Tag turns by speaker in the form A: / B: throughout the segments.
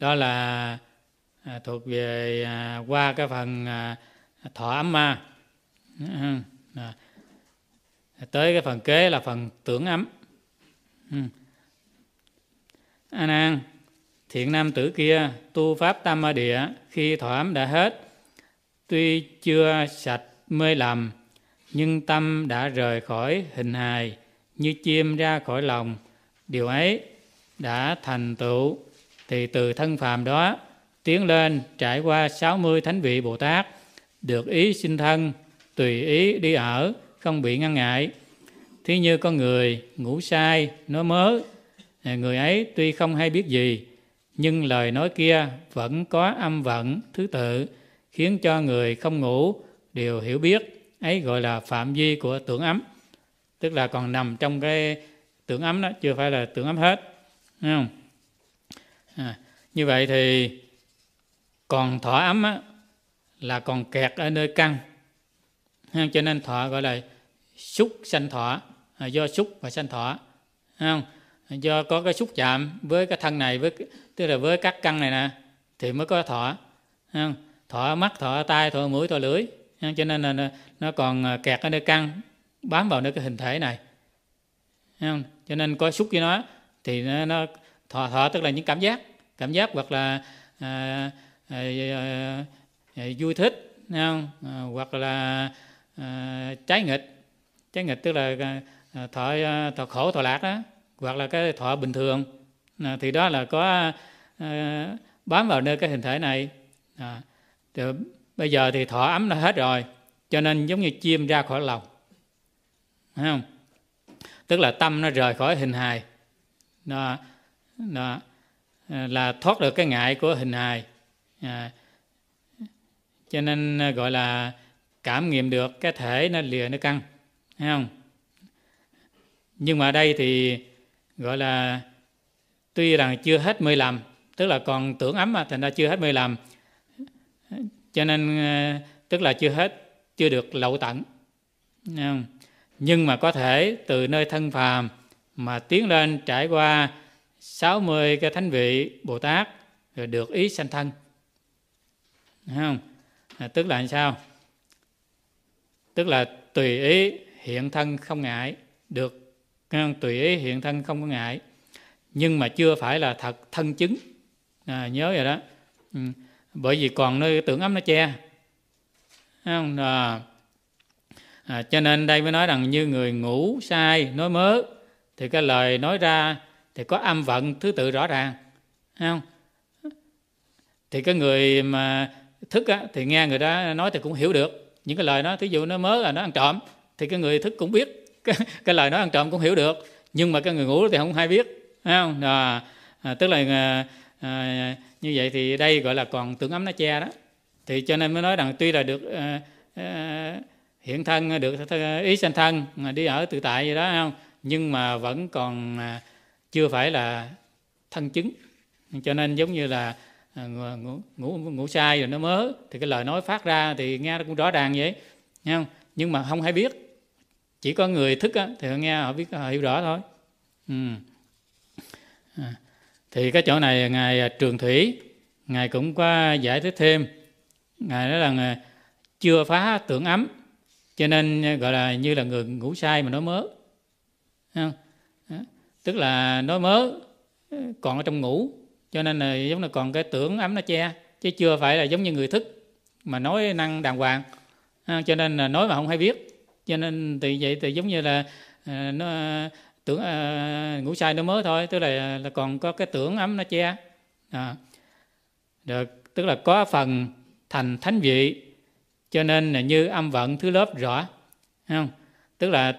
A: đó là à, thuộc về à, qua cái phần à, thọ ấm ma ừ, tới cái phần kế là phần tưởng ấm ừ. a nan thiện nam tử kia tu pháp tam ma địa khi thọ ấm đã hết tuy chưa sạch mê lầm nhưng tâm đã rời khỏi hình hài như chim ra khỏi lòng điều ấy đã thành tựu thì từ thân phàm đó tiến lên trải qua 60 thánh vị Bồ Tát, được ý sinh thân, tùy ý đi ở, không bị ngăn ngại. Thí như con người ngủ sai, nói mớ, người ấy tuy không hay biết gì, nhưng lời nói kia vẫn có âm vận thứ tự, khiến cho người không ngủ đều hiểu biết, ấy gọi là phạm vi của tưởng ấm. Tức là còn nằm trong cái tưởng ấm đó, chưa phải là tưởng ấm hết. Đúng không? như vậy thì còn thọ ấm á, là còn kẹt ở nơi căn cho nên thọ gọi là xúc sanh thọ à, do xúc và sanh thọ không do có cái xúc chạm với cái thân này với tức là với các căn này nè thì mới có thọ không? thọ mắt thọ tai thọ mũi thọ lưỡi không? cho nên là nó còn à, kẹt ở nơi căn bám vào nơi cái hình thể này không? cho nên có xúc với nó thì nó, nó thọ thọ tức là những cảm giác cảm giác hoặc là à, à, à, à, vui thích không? À, hoặc là à, trái nghịch trái nghịch tức là à, à thọ à, thọ khổ thọ lạc đó hoặc là cái thọ bình thường à, thì đó là có à, bám vào nơi cái hình thể này à, thì bây giờ thì thọ ấm nó hết rồi cho nên giống như chim ra khỏi lòng thấy không tức là tâm nó rời khỏi hình hài đó, đó. À, là thoát được cái ngại của hình hài à, cho nên à, gọi là cảm nghiệm được cái thể nó lìa nó căng thấy không nhưng mà đây thì gọi là tuy rằng chưa hết mười lầm tức là còn tưởng ấm mà thành ra chưa hết mười lầm cho nên à, tức là chưa hết chưa được lậu tận không? nhưng mà có thể từ nơi thân phàm mà tiến lên trải qua 60 cái thánh vị Bồ Tát rồi được ý sanh thân. Đúng không? À, tức là sao? Tức là tùy ý hiện thân không ngại, được không? tùy ý hiện thân không có ngại. Nhưng mà chưa phải là thật thân chứng. À, nhớ rồi đó. Ừ. Bởi vì còn nơi tưởng ấm nó che. Đúng không? À, à, cho nên đây mới nói rằng như người ngủ sai nói mớ thì cái lời nói ra thì có âm vận thứ tự rõ ràng Thấy không thì cái người mà thức á, thì nghe người đó nói thì cũng hiểu được những cái lời nó thí dụ nó mớ là nó ăn trộm thì cái người thức cũng biết cái, cái lời nó ăn trộm cũng hiểu được nhưng mà cái người ngủ thì không hay biết Thấy không à, à, tức là à, à, như vậy thì đây gọi là còn tưởng ấm nó che đó thì cho nên mới nói rằng tuy là được à, à, hiện thân được ý sanh thân đi ở tự tại vậy đó không nhưng mà vẫn còn à, chưa phải là thân chứng cho nên giống như là à, ngủ ngủ ngủ sai rồi nó mớ thì cái lời nói phát ra thì nghe cũng rõ ràng vậy nghe không nhưng mà không hay biết chỉ có người thức á, thì họ nghe họ biết họ hiểu rõ thôi ừ. À, thì cái chỗ này ngài à, trường thủy ngài cũng có giải thích thêm ngài nói rằng chưa phá tưởng ấm cho nên gọi là như là người ngủ sai mà nó mớ không? tức là nói mớ ờ, còn ở trong ngủ cho nên là giống là còn cái tưởng ấm nó che chứ chưa phải là giống như người thức mà nói năng đàng hoàng à, cho nên là nói mà không hay biết cho nên thì vậy thì giống như là à, nó tưởng à, ngủ sai nó mới thôi tức là là còn có cái tưởng ấm nó che à. Được, tức là có phần thành thánh vị cho nên là như âm vận thứ lớp rõ không tức là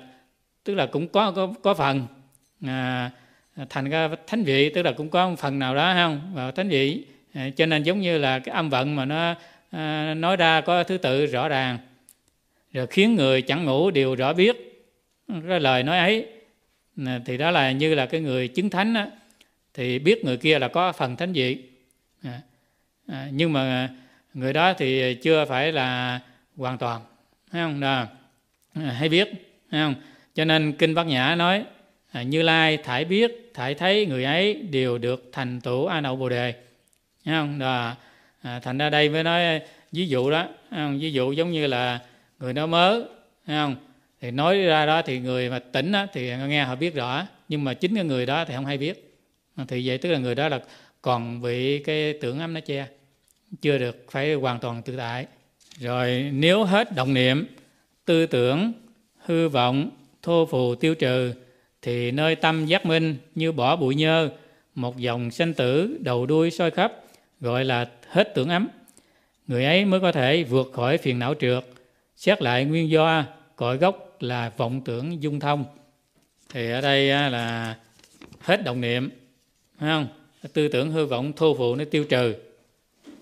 A: tức là cũng có có, có phần à, thành ra thánh vị tức là cũng có một phần nào đó không và thánh vị à, cho nên giống như là cái âm vận mà nó à, nói ra có thứ tự rõ ràng rồi khiến người chẳng ngủ đều rõ biết cái lời nói ấy à, thì đó là như là cái người chứng thánh á, thì biết người kia là có phần thánh vị à, à, nhưng mà người đó thì chưa phải là hoàn toàn thấy không nào hay biết thấy không cho nên kinh bát nhã nói À, như lai thải biết thải thấy người ấy đều được thành tựu a nậu bồ đề Thấy không Đó, à, thành ra đây mới nói ví dụ đó không? ví dụ giống như là người nó mớ thấy không thì nói ra đó thì người mà tỉnh đó, thì nghe họ biết rõ nhưng mà chính cái người đó thì không hay biết à, thì vậy tức là người đó là còn bị cái tưởng ấm nó che chưa được phải hoàn toàn tự tại rồi nếu hết động niệm tư tưởng hư vọng thô phù tiêu trừ thì nơi tâm giác minh như bỏ bụi nhơ, một dòng sinh tử đầu đuôi soi khắp, gọi là hết tưởng ấm. Người ấy mới có thể vượt khỏi phiền não trượt, xét lại nguyên do, cội gốc là vọng tưởng dung thông. Thì ở đây là hết động niệm, không? Tư tưởng hư vọng thô phụ nó tiêu trừ.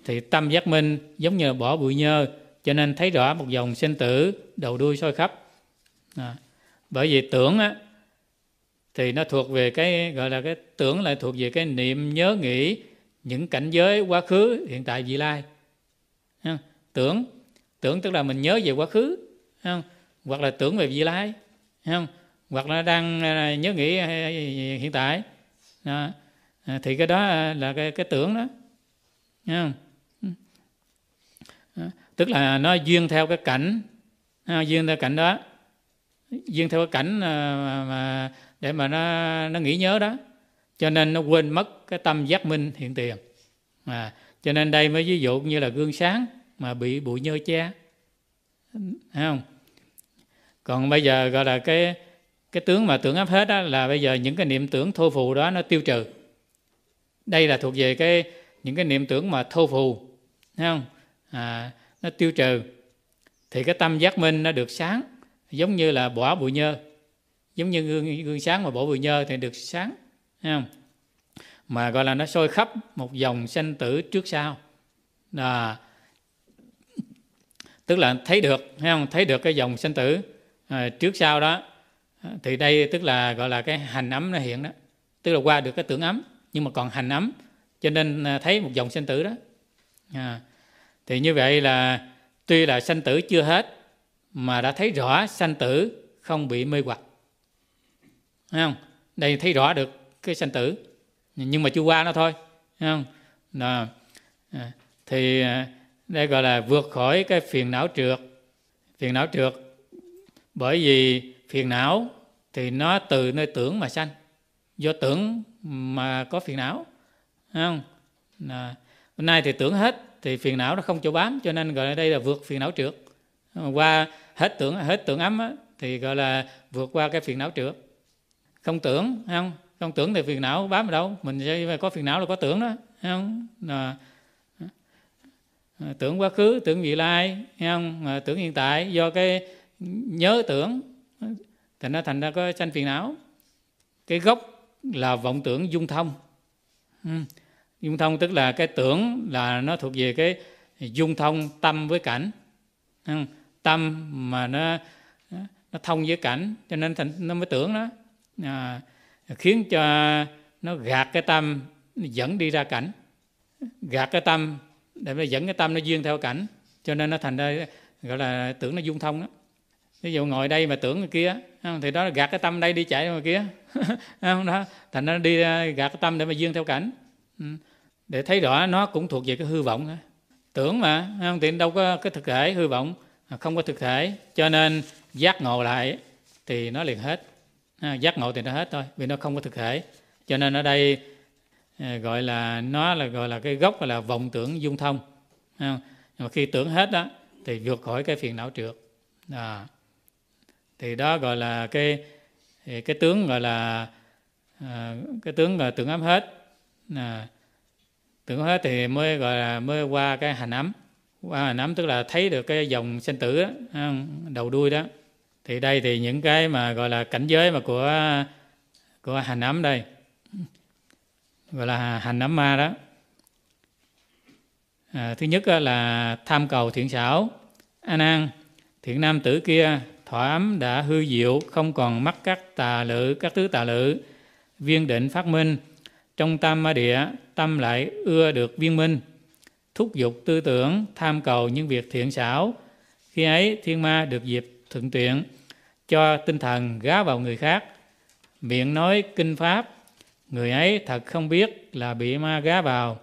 A: Thì tâm giác minh giống như là bỏ bụi nhơ, cho nên thấy rõ một dòng sinh tử đầu đuôi soi khắp. À. Bởi vì tưởng á, thì nó thuộc về cái gọi là cái tưởng lại thuộc về cái niệm nhớ nghĩ những cảnh giới quá khứ hiện tại vị lai tưởng tưởng tức là mình nhớ về quá khứ hoặc là tưởng về vị lai hoặc là đang à, nhớ nghĩ à, à, hiện tại thì cái đó là cái cái tưởng đó tức là nó duyên theo cái cảnh duyên theo cảnh đó duyên theo cái cảnh mà, mà để mà nó nó nghĩ nhớ đó cho nên nó quên mất cái tâm giác minh hiện tiền à, cho nên đây mới ví dụ như là gương sáng mà bị bụi nhơ che thấy không còn bây giờ gọi là cái cái tướng mà tưởng áp hết đó là bây giờ những cái niệm tưởng thô phù đó nó tiêu trừ đây là thuộc về cái những cái niệm tưởng mà thô phù thấy không à, nó tiêu trừ thì cái tâm giác minh nó được sáng giống như là bỏ bụi nhơ giống như gương, gương sáng mà bổ vừa nhơ thì được sáng không? mà gọi là nó sôi khắp một dòng sanh tử trước sau à, tức là thấy được thấy không thấy được cái dòng sanh tử à, trước sau đó thì đây tức là gọi là cái hành ấm nó hiện đó tức là qua được cái tưởng ấm nhưng mà còn hành ấm cho nên à, thấy một dòng sanh tử đó à, thì như vậy là tuy là sanh tử chưa hết mà đã thấy rõ sanh tử không bị mê hoặc Thấy không? Đây thấy rõ được cái sanh tử nhưng mà chưa qua nó thôi không? Đó. À, thì à, đây gọi là vượt khỏi cái phiền não trượt phiền não trượt bởi vì phiền não thì nó từ nơi tưởng mà sanh do tưởng mà có phiền não không Đó. hôm nay thì tưởng hết thì phiền não nó không chỗ bám cho nên gọi là đây là vượt phiền não trượt qua hết tưởng hết tưởng ấm á, thì gọi là vượt qua cái phiền não trượt không tưởng không không tưởng thì phiền não bám vào đâu mình sẽ có phiền não là có tưởng đó không là à, tưởng quá khứ tưởng vị lai không tưởng hiện tại do cái nhớ tưởng thành ra thành ra có tranh phiền não cái gốc là vọng tưởng dung thông ừ. dung thông tức là cái tưởng là nó thuộc về cái dung thông tâm với cảnh tâm mà nó nó thông với cảnh cho nên thành nó mới tưởng đó à, khiến cho nó gạt cái tâm dẫn đi ra cảnh gạt cái tâm để mà dẫn cái tâm nó duyên theo cảnh cho nên nó thành ra gọi là tưởng nó dung thông đó ví dụ ngồi đây mà tưởng người kia thì đó là gạt cái tâm đây đi chạy ngoài kia đó thành nó đi à, gạt cái tâm để mà duyên theo cảnh ừ. để thấy rõ nó cũng thuộc về cái hư vọng tưởng mà không thì đâu có cái thực thể hư vọng à, không có thực thể cho nên giác ngộ lại thì nó liền hết ha, à, giác ngộ thì nó hết thôi vì nó không có thực thể cho nên ở đây à, gọi là nó là gọi là cái gốc là vọng tưởng dung thông nhưng mà khi tưởng hết đó thì vượt khỏi cái phiền não trượt à. thì đó gọi là cái cái tướng gọi là à, cái tướng là tưởng ấm hết à, tưởng hết thì mới gọi là mới qua cái hành ấm qua hành ấm tức là thấy được cái dòng sinh tử đó, đầu đuôi đó thì đây thì những cái mà gọi là cảnh giới mà của của hành ấm đây gọi là hành ấm ma đó à, thứ nhất là tham cầu thiện xảo a nan thiện nam tử kia thọ ấm đã hư diệu không còn mắc các tà lự các thứ tà lự viên định phát minh trong tam ma địa tâm lại ưa được viên minh thúc dục tư tưởng tham cầu những việc thiện xảo khi ấy thiên ma được dịp thuận tiện cho tinh thần gá vào người khác miệng nói kinh pháp người ấy thật không biết là bị ma gá vào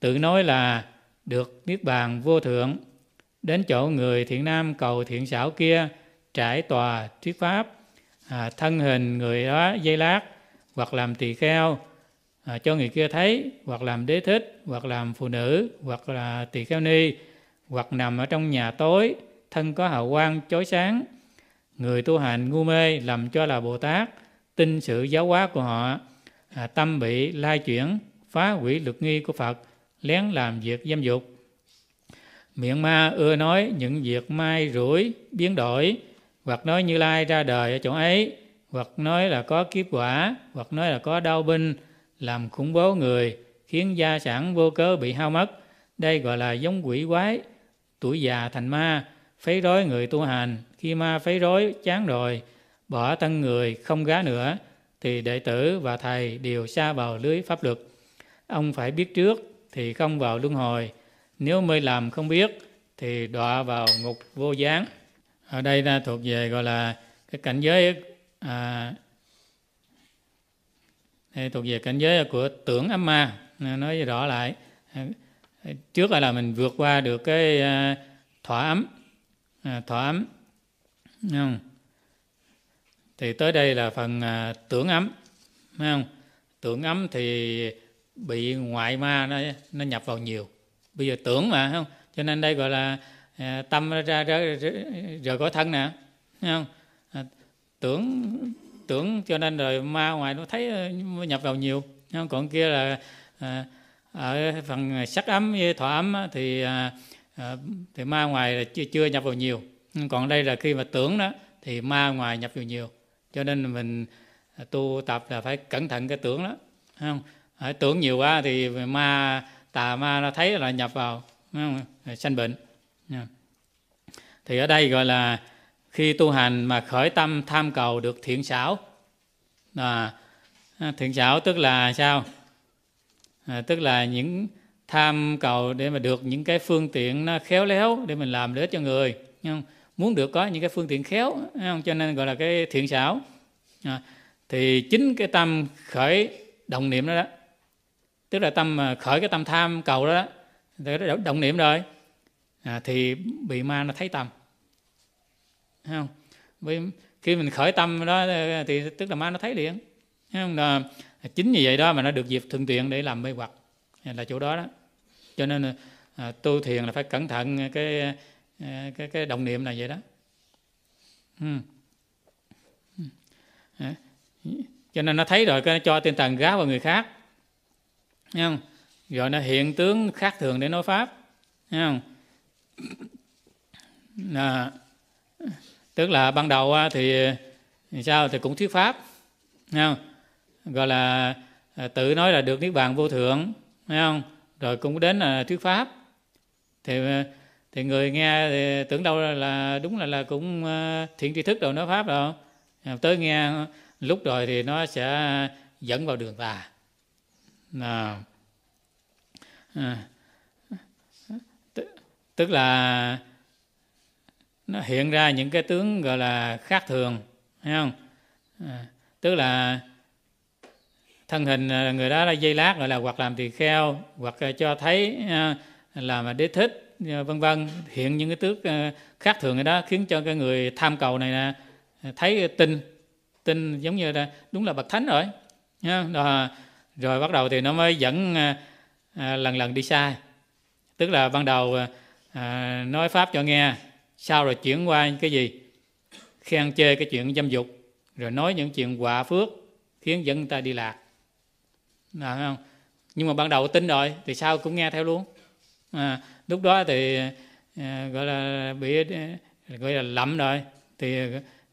A: tự nói là được niết bàn vô thượng đến chỗ người thiện nam cầu thiện xảo kia trải tòa thuyết pháp à, thân hình người đó dây lát hoặc làm tỳ kheo à, cho người kia thấy hoặc làm đế thích hoặc làm phụ nữ hoặc là tỳ kheo ni hoặc nằm ở trong nhà tối thân có hào quang chói sáng. Người tu hành ngu mê làm cho là Bồ Tát, tin sự giáo hóa của họ, à, tâm bị lai chuyển, phá hủy luật nghi của Phật, lén làm việc giam dục. Miệng ma ưa nói những việc mai rủi, biến đổi, hoặc nói như lai ra đời ở chỗ ấy, hoặc nói là có kiếp quả, hoặc nói là có đau binh, làm khủng bố người, khiến gia sản vô cớ bị hao mất. Đây gọi là giống quỷ quái, tuổi già thành ma, phấy rối người tu hành khi ma phấy rối chán rồi bỏ tân người không gá nữa thì đệ tử và thầy đều xa vào lưới pháp luật ông phải biết trước thì không vào luân hồi nếu mới làm không biết thì đọa vào ngục vô gián ở đây ta thuộc về gọi là cái cảnh giới à, đây thuộc về cảnh giới của tưởng ấm ma nói rõ lại trước là mình vượt qua được cái à, thỏa ấm à, không? thì tới đây là phần à, tưởng ấm không tưởng ấm thì bị ngoại ma nó nó nhập vào nhiều bây giờ tưởng mà không cho nên đây gọi là à, tâm ra ra, ra, rời khỏi thân nè không à, tưởng tưởng cho nên rồi ma ngoài nó thấy nhập vào nhiều không? còn kia là ở phần sắc ấm với thọ ấm thì à, thì ma ngoài là chưa, chưa nhập vào nhiều còn đây là khi mà tưởng đó thì ma ngoài nhập vào nhiều cho nên mình à, tu tập là phải cẩn thận cái tưởng đó không à, tưởng nhiều quá thì ma tà ma nó thấy là nhập vào không? sanh bệnh thì ở đây gọi là khi tu hành mà khởi tâm tham cầu được thiện xảo là thiện xảo tức là sao à, tức là những tham cầu để mà được những cái phương tiện nó khéo léo để mình làm lợi cho người không? muốn được có những cái phương tiện khéo không? cho nên gọi là cái thiện xảo à, thì chính cái tâm khởi động niệm đó, đó tức là tâm khởi cái tâm tham cầu đó, đó thì động niệm rồi à, thì bị ma nó thấy tâm Thấy không Vì khi mình khởi tâm đó thì tức là ma nó thấy liền không là chính như vậy đó mà nó được dịp thuận tiện để làm mê hoặc là chỗ đó đó cho nên à, tu thiền là phải cẩn thận à, cái à, cái cái động niệm này vậy đó à, cho nên nó thấy rồi cái nó cho tinh thần gá vào người khác Thấy không rồi nó hiện tướng khác thường để nói pháp Thấy không à, tức là ban đầu thì sao thì cũng thuyết pháp Thấy không gọi là tự nói là được niết bàn vô thượng Thấy không rồi cũng đến là thuyết pháp thì thì người nghe thì tưởng đâu là đúng là là cũng ờ, thiện tri thức rồi nói pháp rồi à, tới nghe lúc rồi thì nó sẽ dẫn vào đường tà à, tức là nó hiện ra những cái tướng gọi là khác thường thấy không à, tức là thân hình à, người đó là dây lát gọi là hoặc làm tỳ kheo hoặc à, cho thấy à, là đế thích vân vân hiện những cái tước khác thường này đó khiến cho cái người tham cầu này là thấy tin tin giống như là đúng là bậc thánh rồi rồi, rồi bắt đầu thì nó mới dẫn lần lần đi sai tức là ban đầu nói pháp cho nghe sau rồi chuyển qua cái gì khen chê cái chuyện dâm dục rồi nói những chuyện quả phước khiến dân ta đi lạc à, không? nhưng mà ban đầu tin rồi thì sau cũng nghe theo luôn à, lúc đó thì à, gọi là bị à, gọi là lậm rồi thì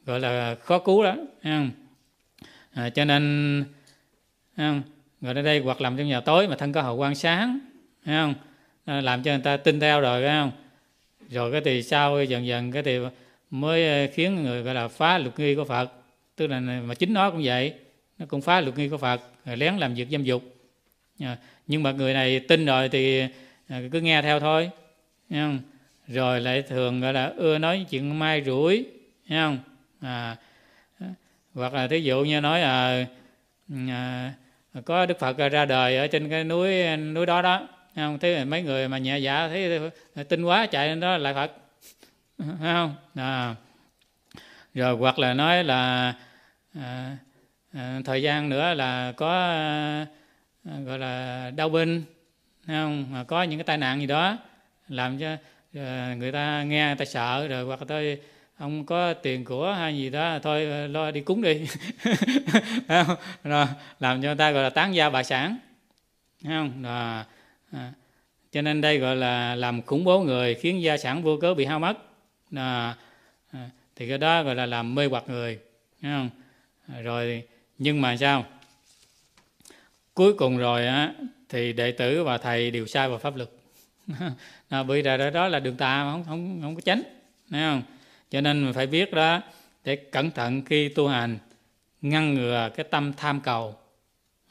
A: gọi là khó cứu đó không? À, cho nên không? gọi ở đây hoặc làm trong nhà tối mà thân có hậu quan sáng không? À, làm cho người ta tin theo rồi không rồi cái thì sau dần dần cái thì mới à, khiến người gọi là phá luật nghi của Phật tức là mà chính nó cũng vậy nó cũng phá luật nghi của Phật lén làm việc dâm dục à, nhưng mà người này tin rồi thì à, cứ nghe theo thôi không? rồi lại thường gọi là ưa nói chuyện mai rủi không à, hoặc là thí dụ như nói à, à, có đức phật ra đời ở trên cái núi núi đó đó không thế mấy người mà nhẹ dạ thấy tin quá chạy lên đó lại phật không à, rồi hoặc là nói là à, Ờ, thời gian nữa là có ờ, gọi là đau bệnh không mà có những cái tai nạn gì đó làm cho ờ, người ta nghe người ta sợ rồi hoặc tôi ông có tiền của hay gì đó thôi lo đi cúng đi rồi làm cho người ta gọi là tán gia bại sản không rồi cho nên đây gọi là làm khủng bố người khiến gia sản vô cớ bị hao mất à, thì cái đó gọi là làm mê hoặc người không rồi nhưng mà sao cuối cùng rồi á thì đệ tử và thầy đều sai vào pháp luật bởi ra đó, đó là đường tà không không không có tránh thấy không cho nên mình phải biết đó để cẩn thận khi tu hành ngăn ngừa cái tâm tham cầu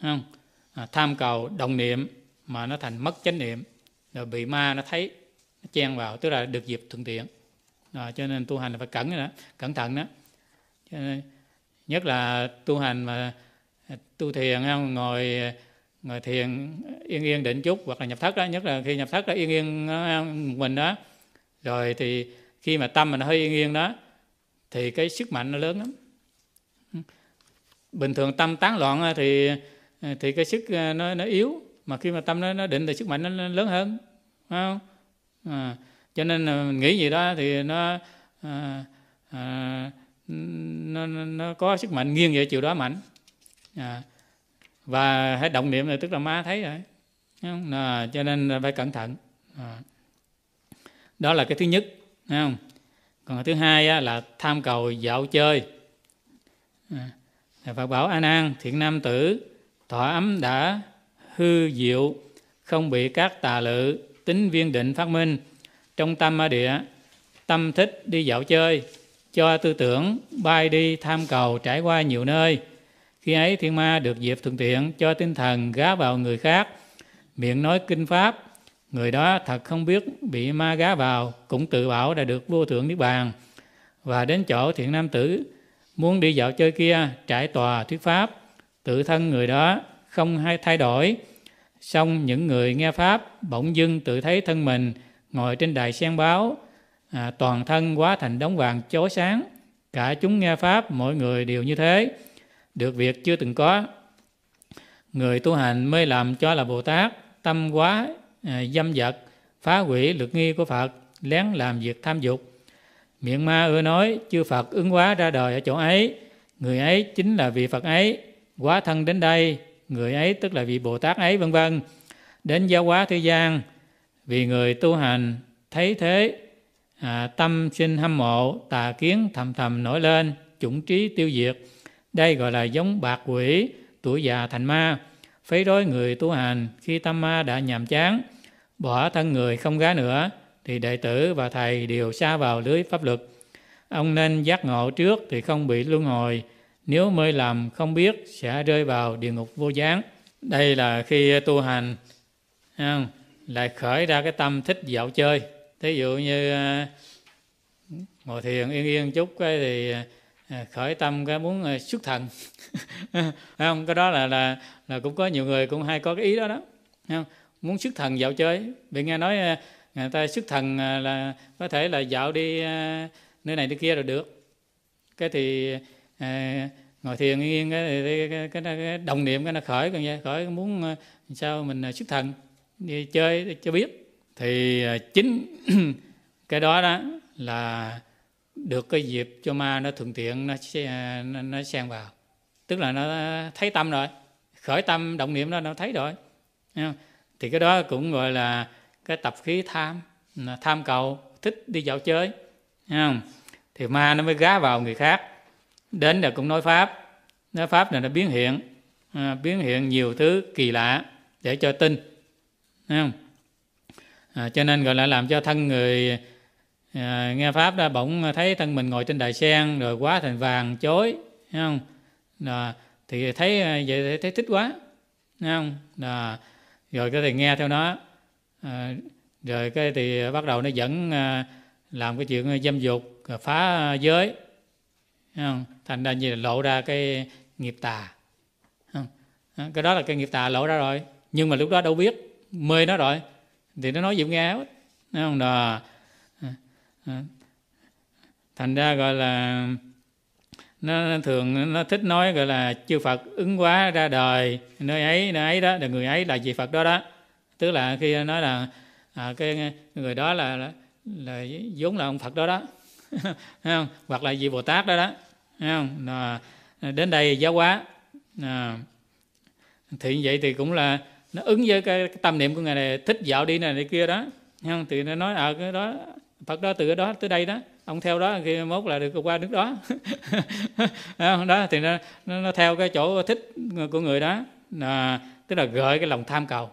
A: không à, tham cầu đồng niệm mà nó thành mất chánh niệm rồi bị ma nó thấy nó chen vào tức là được dịp thuận tiện à, cho nên tu hành là phải cẩn đó cẩn thận đó cho nên, nhất là tu hành mà à, tu thiền à, ngồi à, ngồi thiền yên yên định chút hoặc là nhập thất đó nhất là khi nhập thất đó yên yên mình đó rồi thì khi mà tâm mình hơi yên yên đó thì cái sức mạnh nó lớn lắm bình thường tâm tán loạn thì thì cái sức nó nó yếu mà khi mà tâm nó, nó định thì sức mạnh nó lớn hơn phải không à, cho nên nghĩ gì đó thì nó à, à, nó, nó có sức mạnh nghiêng về chiều đó mạnh à, và hãy động niệm này tức là ma thấy rồi không? À, cho nên phải cẩn thận à. đó là cái thứ nhất không? còn thứ hai á, là tham cầu dạo chơi à, Phật bảo An An thiện nam tử thọ ấm đã hư diệu không bị các tà lự tính viên định phát minh trong tâm ở địa tâm thích đi dạo chơi cho tư tưởng bay đi tham cầu trải qua nhiều nơi. Khi ấy thiên ma được dịp thuận tiện cho tinh thần gá vào người khác, miệng nói kinh pháp, người đó thật không biết bị ma gá vào, cũng tự bảo đã được vô thượng niết bàn. Và đến chỗ thiện nam tử muốn đi dạo chơi kia, trải tòa thuyết pháp, tự thân người đó không hay thay đổi. Xong những người nghe pháp bỗng dưng tự thấy thân mình ngồi trên đài sen báo, à, toàn thân hóa thành đống vàng chói sáng cả chúng nghe pháp mỗi người đều như thế được việc chưa từng có người tu hành mới làm cho là bồ tát tâm quá à, dâm dật phá hủy lực nghi của phật lén làm việc tham dục miệng ma ưa nói chư phật ứng hóa ra đời ở chỗ ấy người ấy chính là vị phật ấy quá thân đến đây người ấy tức là vị bồ tát ấy vân vân đến giáo hóa thế gian vì người tu hành thấy thế à, tâm sinh hâm mộ tà kiến thầm thầm nổi lên chủng trí tiêu diệt đây gọi là giống bạc quỷ tuổi già thành ma phế rối người tu hành khi tâm ma đã nhàm chán bỏ thân người không gá nữa thì đệ tử và thầy đều xa vào lưới pháp luật ông nên giác ngộ trước thì không bị luân hồi nếu mới làm không biết sẽ rơi vào địa ngục vô gián đây là khi tu hành lại khởi ra cái tâm thích dạo chơi thí dụ như à, ngồi thiền yên yên chút cái thì à, khởi tâm cái muốn à, xuất thần không cái đó là là là cũng có nhiều người cũng hay có cái ý đó đó không muốn xuất thần dạo chơi bị nghe nói người ta xuất thần là có thể là dạo đi nơi này nơi kia rồi được cái thì à, ngồi thiền yên cái cái, cái, cái, đồng niệm cái nó khởi còn vậy khởi muốn sao mình xuất thần đi chơi cho biết thì à, chính cái đó đó là được cái dịp cho ma nó thuận tiện à, nó nó xen vào tức là nó thấy tâm rồi khởi tâm động niệm đó nó thấy rồi thì cái đó cũng gọi là cái tập khí tham tham cầu thích đi dạo chơi thì ma nó mới gá vào người khác đến là cũng nói pháp nói pháp là nó biến hiện à, biến hiện nhiều thứ kỳ lạ để cho tin không? à, cho nên gọi là làm cho thân người à, nghe pháp đó bỗng thấy thân mình ngồi trên đài sen rồi quá thành vàng chối thấy không đó, thì thấy à, vậy thấy, thấy thích quá thấy không đó, rồi cái thì nghe theo nó à, rồi cái thì bắt đầu nó dẫn à, làm cái chuyện dâm dục à, phá giới thấy không thành ra như là lộ ra cái nghiệp tà không? À, cái đó là cái nghiệp tà lộ ra rồi nhưng mà lúc đó đâu biết mê nó rồi thì nó nói giọng nghe hết Đấy không đó ờ, ờ. thành ra gọi là nó thường nó thích nói gọi là chư Phật ứng hóa ra đời nơi ấy nơi ấy đó là người ấy là vị Phật đó đó tức là khi nói là à, cái người đó là, là là vốn là ông Phật đó đó không? hoặc là vị Bồ Tát đó đó không? Là, đến đây giáo hóa à, thì vậy thì cũng là nó ứng với cái, cái tâm niệm của ngài này thích dạo đi này, này kia đó không thì nó nói ở ờ, à, cái đó phật đó từ đó tới đây đó ông theo đó khi mốt là được qua nước đó đó thì nó, nó, nó theo cái chỗ thích của người đó là tức là gợi cái lòng tham cầu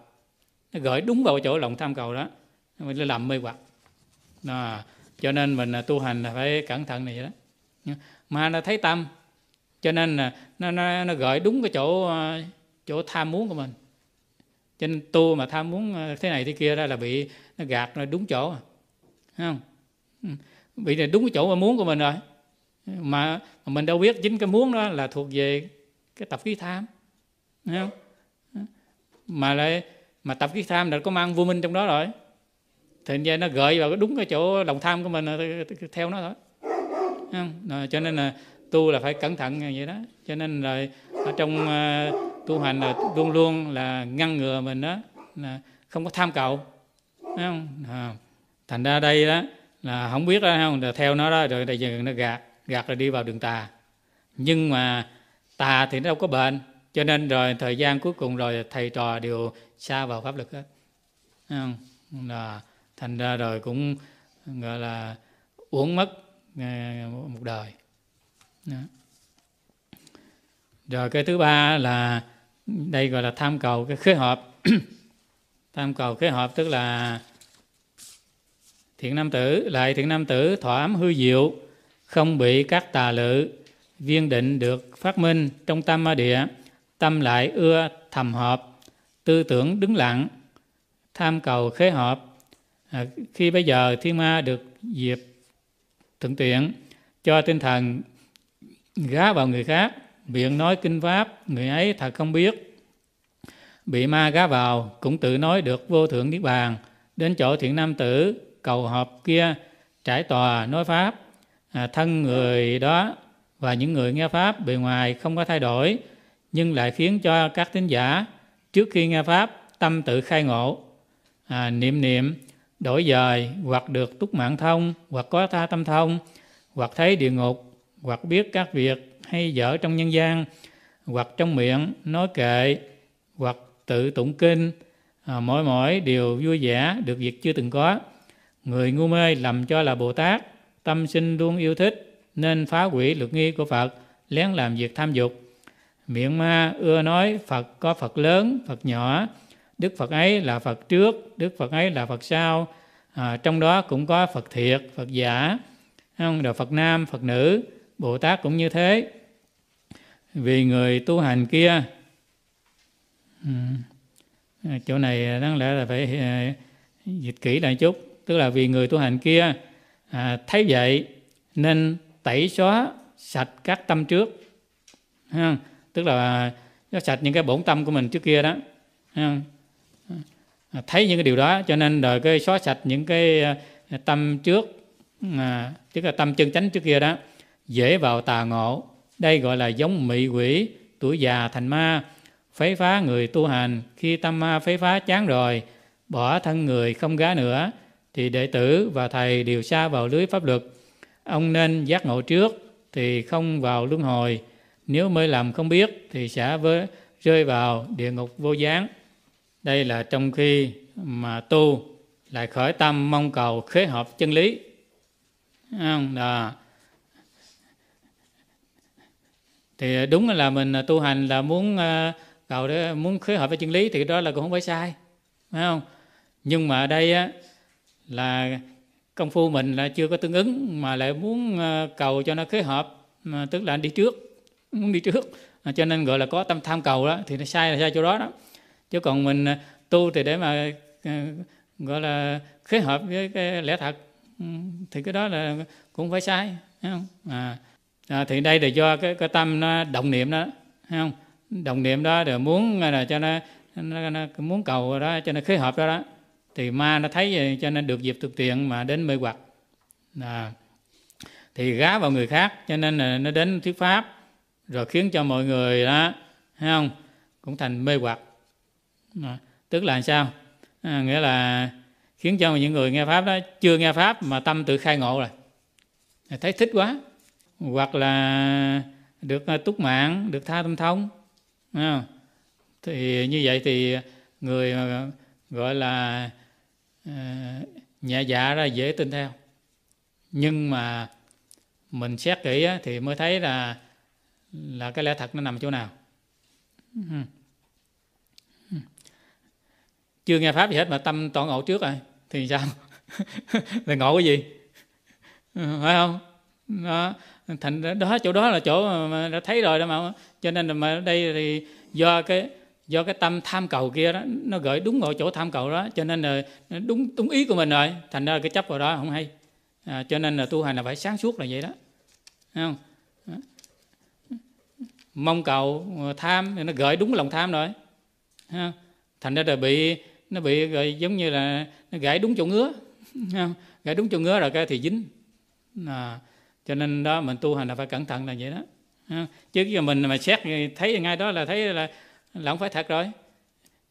A: nó gợi đúng vào chỗ lòng tham cầu đó mình làm mê hoặc à, cho nên mình à, tu hành là phải cẩn thận này vậy đó mà nó thấy tâm cho nên là nó, nó, nó gợi đúng cái chỗ à, chỗ tham muốn của mình cho nên tu mà tham muốn ờ, thế này thế kia ra là bị nó gạt nó đúng chỗ không ừ. bị là đúng cái chỗ mà muốn của mình rồi mà, mà mình đâu biết chính cái muốn đó là thuộc về cái tập khí tham
B: Thấy không ừ.
A: mà lại mà tập khí tham là có mang vô minh trong đó rồi thì ra nó gợi vào đúng cái chỗ lòng tham của mình ờ, theo nó thôi Thấy không? cho nên là tu là phải cẩn thận như vậy đó cho nên là ở trong ờ, tu hành là luôn luôn là ngăn ngừa mình đó là không có tham cầu không à, thành ra đây đó là không biết đó không là theo nó đó rồi bây giờ nó gạt gạt rồi đi vào đường tà nhưng mà tà thì nó đâu có bệnh cho nên rồi thời gian cuối cùng rồi thầy trò đều xa vào pháp lực hết là thành ra rồi cũng gọi là uống mất à, một đời đó. rồi cái thứ ba là đây gọi là tham cầu cái khế hợp tham cầu khế hợp tức là thiện nam tử lại thiện nam tử thỏa ấm hư diệu không bị các tà lự viên định được phát minh trong tâm ma địa tâm lại ưa thầm hợp tư tưởng đứng lặng tham cầu khế hợp à, khi bây giờ thiên ma được dịp thượng tuyển cho tinh thần gá vào người khác biện nói kinh pháp người ấy thật không biết bị ma gá vào cũng tự nói được vô thượng niết bàn đến chỗ thiện nam tử cầu họp kia trải tòa nói pháp à, thân người đó và những người nghe pháp bề ngoài không có thay đổi nhưng lại khiến cho các tín giả trước khi nghe pháp tâm tự khai ngộ à, niệm niệm đổi dời hoặc được túc mạng thông hoặc có tha tâm thông hoặc thấy địa ngục hoặc biết các việc hay dở trong nhân gian hoặc trong miệng nói kệ hoặc tự tụng kinh à, mỗi mỗi điều vui vẻ được việc chưa từng có người ngu mê lầm cho là bồ tát tâm sinh luôn yêu thích nên phá hủy luật nghi của phật lén làm việc tham dục miệng ma ưa nói phật có phật lớn phật nhỏ đức phật ấy là phật trước đức phật ấy là phật sau à, trong đó cũng có phật thiệt phật giả không rồi phật nam phật nữ bồ tát cũng như thế vì người tu hành kia ừ. à, chỗ này à, đáng lẽ là phải à, dịch kỹ lại chút tức là vì người tu hành kia thấy vậy nên tẩy xóa sạch các tâm trước tức là nó sạch những cái bổn tâm của mình trước kia đó thấy những cái điều đó cho nên đời cái xóa sạch những cái tâm trước tức là tâm chân chánh trước kia đó dễ vào tà ngộ đây gọi là giống mị quỷ, tuổi già thành ma, phế phá người tu hành. Khi tâm ma phế phá chán rồi, bỏ thân người không gá nữa, thì đệ tử và thầy đều xa vào lưới pháp luật. Ông nên giác ngộ trước thì không vào luân hồi. Nếu mới làm không biết thì sẽ với, rơi vào địa ngục vô gián. Đây là trong khi mà tu lại khởi tâm mong cầu khế hợp chân lý. Không? Đó. thì ờ, đúng là mình ờ, tu hành là muốn ờ, cầu để muốn khế hợp với chân lý thì đó là cũng không phải sai phải không nhưng mà ở đây á, là công phu mình là chưa có tương ứng mà lại muốn cầu cho nó khế hợp tức là đi trước muốn đi trước cho nên gọi là có tâm tham cầu đó thì nó sai là sai chỗ đó đó chứ còn mình tu thì để mà gọi là khế hợp với cái lẽ thật ừ, thì cái đó là cũng phải sai phải không à à, thì đây là do cái, cái tâm nó động niệm đó thấy không động niệm đó rồi muốn là cho nó, nó, nó muốn cầu đó cho nó khế hợp đó đó thì ma nó thấy vậy cho nên được dịp thực tiện mà đến mê hoặc à, thì gá vào người khác cho nên là nó đến thuyết pháp rồi khiến cho mọi người đó thấy không cũng thành mê hoặc à, tức là sao à, nghĩa là khiến cho những người nghe pháp đó chưa nghe pháp mà tâm tự khai ngộ rồi thấy thích quá hoặc là được à, túc mạng được tha tâm thông thì như vậy thì người gọi là à, nhẹ dạ ra dễ tin theo nhưng mà mình xét kỹ thì mới thấy là là cái lẽ thật nó nằm chỗ nào chưa nghe pháp gì hết mà tâm toàn ngộ trước rồi thì sao là ngộ cái gì phải không đó thành đó chỗ đó là chỗ mà đã thấy rồi đó mà cho nên là mà đây thì do cái do cái tâm tham cầu kia đó nó gửi đúng vào chỗ tham cầu đó cho nên là đúng đúng ý của mình rồi thành ra cái chấp vào đó không hay à, cho nên là tu hành là phải sáng suốt là vậy đó Thấy không mong cầu ờ, tham thì nó gửi đúng lòng tham rồi Thấy không? thành ra là bị nó bị rồi giống như là nó gãy đúng chỗ ngứa Thấy không? gãy đúng chỗ ngứa rồi cái thì dính à, cho nên đó mình tu hành là phải cẩn thận là vậy đó chứ giờ mình mà xét thấy ngay đó là thấy là là không phải thật rồi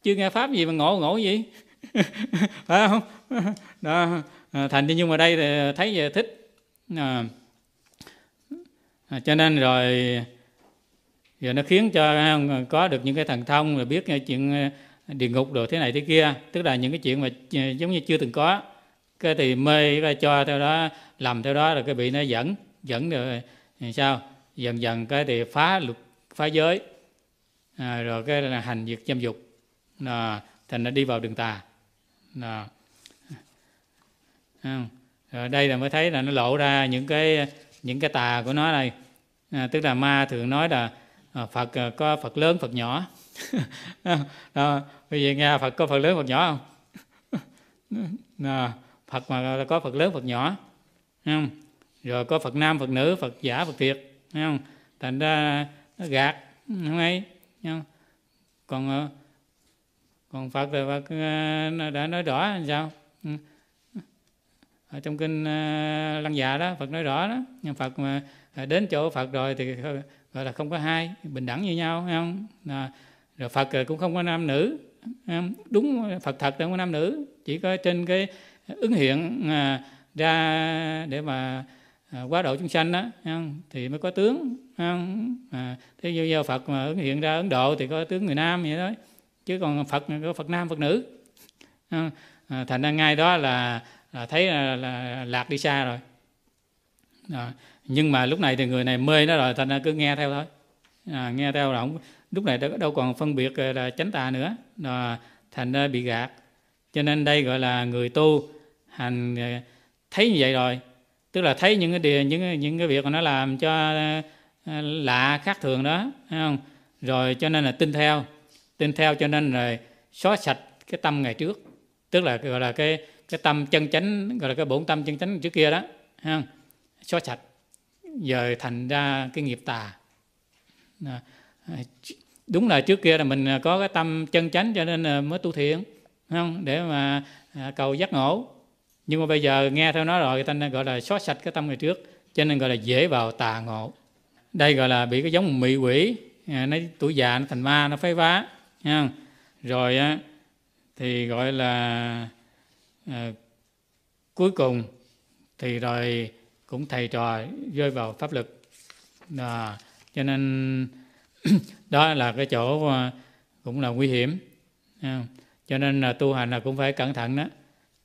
A: chưa nghe pháp gì mà ngộ ngộ gì phải không đó à, thành nhưng mà đây thì thấy về thích à, à, cho nên rồi giờ nó khiến cho à, có được những cái thần thông rồi biết chuyện địa ngục rồi thế này thế kia tức là những cái chuyện mà giống như chưa từng có cái thì mê cái cho theo đó làm theo đó rồi cái bị nó dẫn dẫn rồi sao dần dần cái thì phá luật phá giới à, rồi cái là hành việc dâm dục là thành nó đi vào đường tà là à, rồi đây là mới thấy là nó lộ ra những cái những cái tà của nó này à, tức là ma thường nói là à, Phật à, có Phật lớn Phật nhỏ đó, bây giờ nghe Phật có Phật lớn Phật nhỏ không Phật mà có Phật lớn Phật nhỏ không rồi có phật nam phật nữ phật giả phật thiệt thấy không thành ra nó gạt không ấy không? còn ờ, còn phật rồi phật ờ, đã nói rõ làm sao ừ. ở trong kinh ờ, lăng già đó phật nói rõ đó nhưng phật mà à, đến chỗ phật rồi thì gọi là không có hai bình đẳng như nhau thấy không rồi phật rồi cũng không có nam nữ đúng phật thật không có nam nữ chỉ có trên cái ứng hiện à, ra để mà à, quá độ chúng sanh đó không? thì mới có tướng không? À, thế như do Phật mà hiện ra Ấn Độ thì có tướng người nam vậy đó chứ còn Phật có Phật nam Phật nữ không? À, thành ra ngay đó là, là thấy là, là lạc đi xa rồi à, nhưng mà lúc này thì người này mê nó rồi thành ra cứ nghe theo thôi à, nghe theo là không, lúc này đâu còn phân biệt ờ, là chánh tà nữa à, thành ra bị gạt cho nên đây gọi là người tu hành ờ, thấy như vậy rồi tức là thấy những cái điều, những những cái việc mà nó làm cho ờ, lạ khác thường đó thấy không rồi cho nên là tin theo tin theo cho nên là xóa sạch cái tâm ngày trước tức là gọi là cái cái tâm chân chánh gọi là cái bổn tâm chân chánh trước kia đó thấy không xóa sạch giờ thành ra cái nghiệp tà đúng là trước kia là mình có cái tâm chân chánh cho nên là mới tu thiện không để mà à, cầu giác ngộ nhưng mà bây giờ nghe theo nó rồi người ta gọi là xóa sạch cái tâm người trước cho nên gọi là dễ vào tà ngộ đây gọi là bị cái giống mị quỷ à, nó tuổi già nó thành ma nó phái vá nha rồi thì gọi là à, cuối cùng thì rồi cũng thầy trò rơi vào pháp lực à, cho nên đó là cái chỗ à, cũng là nguy hiểm à, cho nên là tu hành là cũng phải cẩn thận đó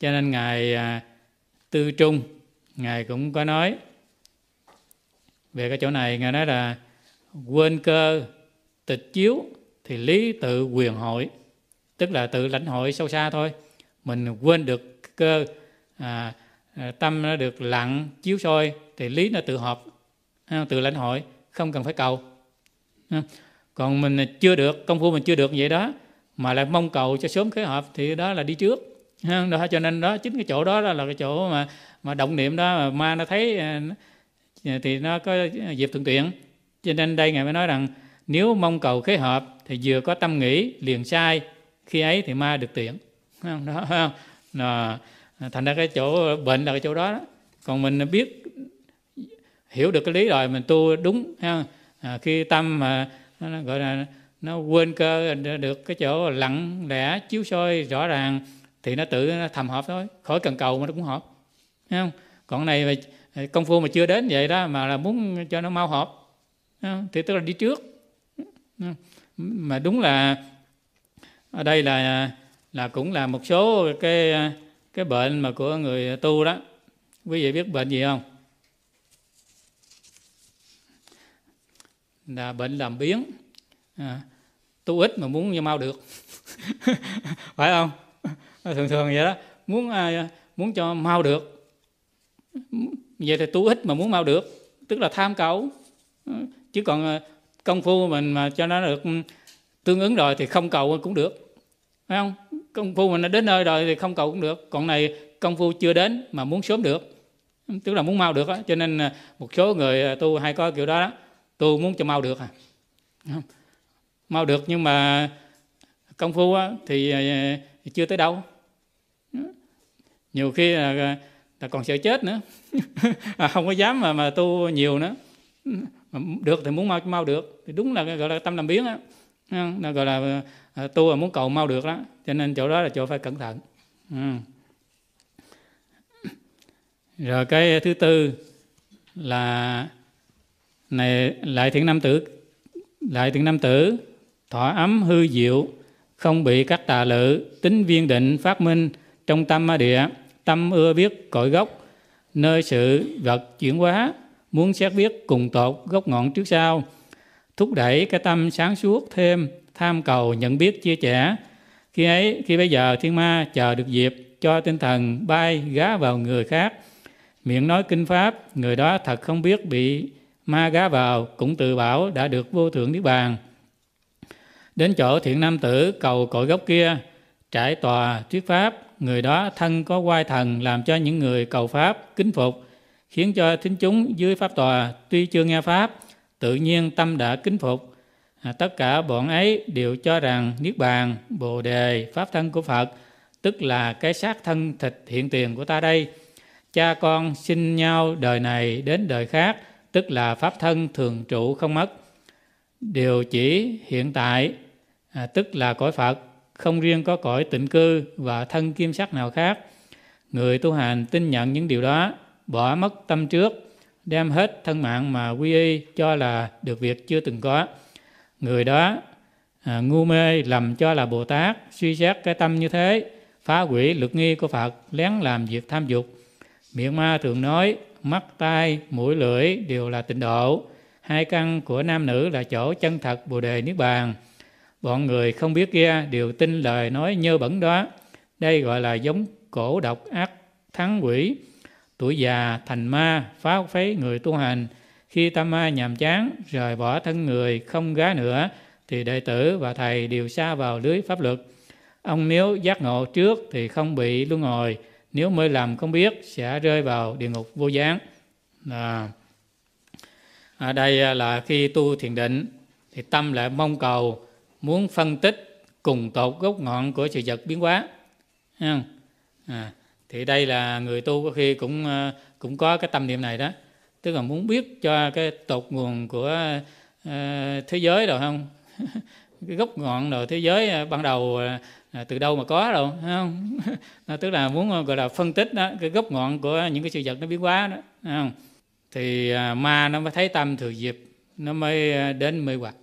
A: cho nên ngài à, tư trung ngài cũng có nói về cái chỗ này ngài nói là quên cơ tịch chiếu thì lý tự quyền hội tức là tự lãnh hội sâu xa thôi mình quên được cơ à, à tâm nó được lặng chiếu soi thì lý nó tự họp à, tự lãnh hội không cần phải cầu còn mình chưa được công phu mình chưa được vậy đó mà lại mong cầu cho sớm khế hợp thì đó là đi trước đó cho nên đó chính cái chỗ đó, là cái chỗ mà mà động niệm đó mà ma nó thấy à, à, thì nó có dịp thuận tiện cho nên đây ngài mới nói rằng nếu mong cầu khế hợp thì vừa có tâm nghĩ liền sai khi ấy thì ma được tiện
B: đó
A: là thành ra cái chỗ bệnh là cái chỗ đó, đó. còn mình biết hiểu được cái lý rồi mình tu đúng ha à, khi tâm mà nó gọi là nó quên cơ được cái chỗ lặng lẽ chiếu soi rõ ràng thì nó tự nó thầm hợp thôi khỏi cần cầu mà nó cũng hợp Thấy không còn này mà à, công phu mà chưa đến vậy đó mà là muốn cho nó mau hợp thì tức là đi trước mà đúng là ở đây là là cũng là một số cái cái bệnh mà của người tu đó quý vị biết bệnh gì không là bệnh làm biến à, tu ít mà muốn mau được phải không Ờ, thường thường vậy đó muốn à, muốn cho mau được vậy thì tu ít mà muốn mau được tức là tham cầu ờ, chứ còn ờ, công phu mình mà cho nó được ừ, tương ứng rồi thì không cầu cũng được phải không công phu mình đã đến nơi rồi thì không cầu cũng được còn này công phu chưa đến mà muốn sớm được tức là muốn mau được đó. cho nên à, một số người à, tu hay có kiểu đó, đó. tu muốn cho mau được à mau được nhưng mà công phu thì chưa tới đâu nhiều khi là, là còn sợ chết nữa à, không có dám mà mà tu nhiều nữa được thì muốn mau mau được thì đúng là gọi là tâm làm biến á nó gọi là à, tu là muốn cầu mau được đó cho nên chỗ đó là chỗ phải cẩn thận ừ. rồi cái thứ tư là này lại thiện nam tử lại thiện nam tử thọ ấm hư diệu không bị các tà lự tính viên định phát minh trong tâm ma địa tâm ưa biết cội gốc nơi sự vật chuyển hóa muốn xét biết cùng tột gốc ngọn trước sau thúc đẩy cái tâm sáng suốt thêm tham cầu nhận biết chia sẻ khi ấy khi bây giờ thiên ma chờ được dịp cho tinh thần bay gá vào người khác miệng nói kinh pháp người đó thật không biết bị ma gá vào cũng tự bảo đã được vô thượng niết bàn đến chỗ thiện nam tử cầu cội gốc kia trải tòa thuyết pháp người đó thân có quai thần làm cho những người cầu pháp kính phục, khiến cho thính chúng dưới pháp tòa tuy chưa nghe pháp, tự nhiên tâm đã kính phục. À, tất cả bọn ấy đều cho rằng Niết Bàn, Bồ Đề, Pháp thân của Phật, tức là cái xác thân thịt hiện tiền của ta đây. Cha con sinh nhau đời này đến đời khác, tức là Pháp thân thường trụ không mất. Điều chỉ hiện tại, à, tức là cõi Phật, không riêng có cõi tịnh cư và thân kim sắc nào khác. Người tu hành tin nhận những điều đó, bỏ mất tâm trước, đem hết thân mạng mà quy y cho là được việc chưa từng có. Người đó à, ngu mê lầm cho là Bồ Tát, suy xét cái tâm như thế, phá hủy lực nghi của Phật, lén làm việc tham dục. Miệng ma thường nói, mắt, tai, mũi, lưỡi đều là tịnh độ. Hai căn của nam nữ là chỗ chân thật Bồ Đề Niết Bàn Bọn người không biết kia đều tin lời nói nhơ bẩn đó. Đây gọi là giống cổ độc ác thắng quỷ. Tuổi già thành ma, phá phế người tu hành. Khi tâm ma nhàm chán, rời bỏ thân người, không gá nữa, thì đệ tử và thầy đều xa vào lưới pháp luật. Ông nếu giác ngộ trước thì không bị luân hồi, nếu mới làm không biết sẽ rơi vào địa ngục vô gián. À, ở đây là khi tu thiền định thì tâm lại mong cầu muốn phân tích cùng tột gốc ngọn của sự vật biến hóa À, thì đây là người tu có khi cũng ờ, cũng có cái tâm niệm này đó tức là muốn biết cho cái tột nguồn của uh, thế giới rồi không cái gốc ngọn rồi thế giới ờ, ban đầu à, từ đâu mà có đâu không tức là muốn gọi là phân tích đó cái gốc ngọn của những cái sự vật nó biến hóa đó không thì à, ma nó mới thấy tâm thừa dịp nó mới đến mê hoặc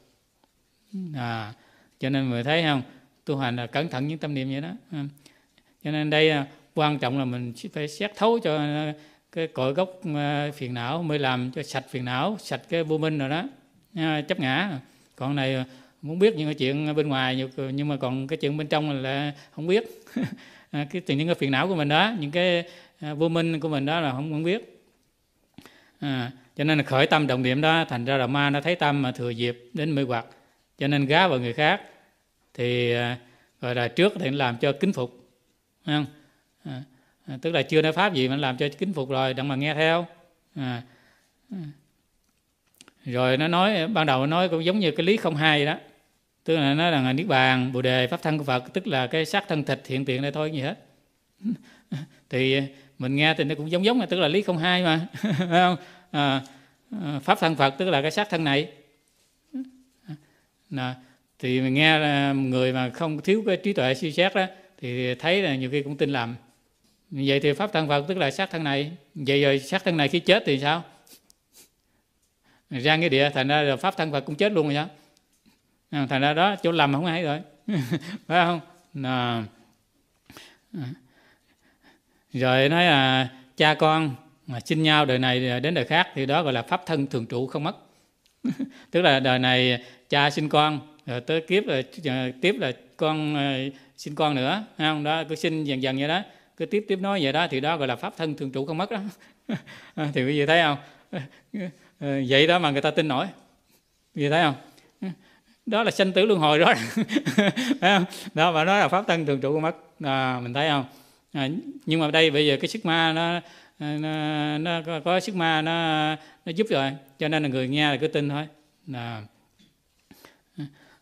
A: à, cho nên mọi thấy không tu hành là cẩn thận những tâm niệm vậy đó ừ. cho nên đây à, quan trọng là mình phải xét thấu cho à, cái cội gốc à, phiền não mới làm cho sạch phiền não sạch cái vô minh rồi đó chấp ngã còn này muốn biết những cái chuyện bên ngoài nhưng mà còn cái chuyện bên trong là không biết cái những cái phiền não của mình đó những cái vô minh của mình đó là không muốn biết à, cho nên là khởi tâm động niệm đó thành ra là ma nó thấy tâm mà thừa dịp đến mê hoặc cho nên gá vào người khác thì à, gọi là trước thì làm cho kính phục không? À, à, tức là chưa nói pháp gì mà làm cho kính phục rồi đặng mà nghe theo à, à, rồi nó nói ban đầu nó nói cũng giống như cái lý không hai đó tức là nó là niết bàn bồ đề pháp thân của phật tức là cái xác thân thịt hiện tiện đây thôi gì hết thì mình nghe thì nó cũng giống giống tức là lý không hai mà à, pháp thân phật tức là cái xác thân này Nà, thì mình nghe à, người mà không thiếu cái trí tuệ siêu xét đó thì thấy là nhiều khi cũng tin lầm vậy thì pháp thân phật tức là sát thân này vậy rồi sát thân này khi chết thì sao ra cái địa thành ra là pháp thân phật cũng chết luôn rồi nhá à, thành ra đó chỗ lầm không ai rồi phải không à. rồi nói là cha con mà xin nhau đời này đến đời khác thì đó gọi là pháp thân thường trụ không mất tức là đời này cha sinh con rồi tới kiếp là ờ, tiếp là con ờ, sinh con nữa không đó cứ sinh dần dần vậy đó cứ tiếp tiếp nói vậy đó thì đó gọi là pháp thân thường trụ không mất đó thì quý vị thấy không ờ, vậy đó mà người ta tin nổi quý vị thấy không đó là sanh tử luân hồi đó thấy không đó và đó là pháp thân thường trụ không mất à, mình thấy không à, nhưng mà đây bây giờ cái sức ma nó nó, nó có, có sức ma nó nó giúp rồi cho nên là người nghe là cứ tin thôi à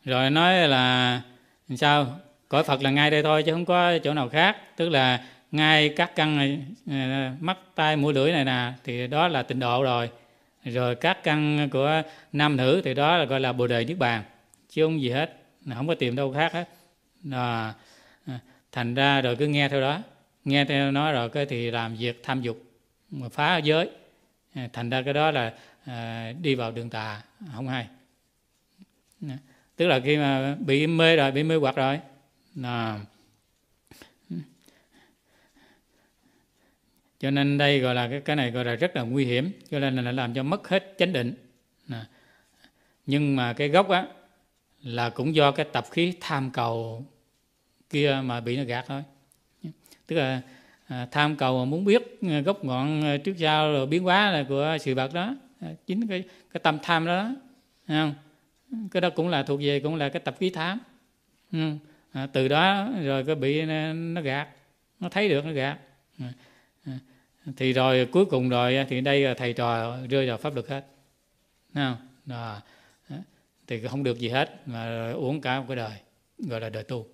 A: rồi nói là sao cõi phật là ngay đây thôi chứ không có chỗ nào khác tức là ngay các căn ờ, mắt tai mũi lưỡi này nè thì đó là tịnh độ rồi rồi các căn của nam nữ thì đó là gọi là bồ đề niết bàn chứ không gì hết không có tìm đâu khác hết à, thành ra rồi cứ nghe theo đó nghe theo nó rồi cái thì làm việc tham dục mà phá giới ờ, thành ra cái đó là à, đi vào đường tà không hay tức là khi mà bị mê rồi bị mê hoặc rồi à. cho nên đây gọi là cái cái này gọi là rất là nguy hiểm cho nên là làm cho mất hết chánh định à. nhưng mà cái gốc á là cũng do cái tập khí tham cầu kia mà bị nó gạt thôi tức là à, tham cầu mà muốn biết à, gốc ngọn à, trước sau rồi biến hóa là của sự vật đó chính cái cái tâm tham đó, đó. Thấy không cái đó cũng là thuộc về cũng là cái tập khí thám ừ. à, từ đó rồi cái bị à, nó, gạt nó thấy được nó gạt ừ. à, thì rồi cuối cùng rồi thì đây là thầy trò rơi vào pháp luật hết Đấy không? Đó. thì không được gì hết mà uống cả một cái đời gọi là đời tu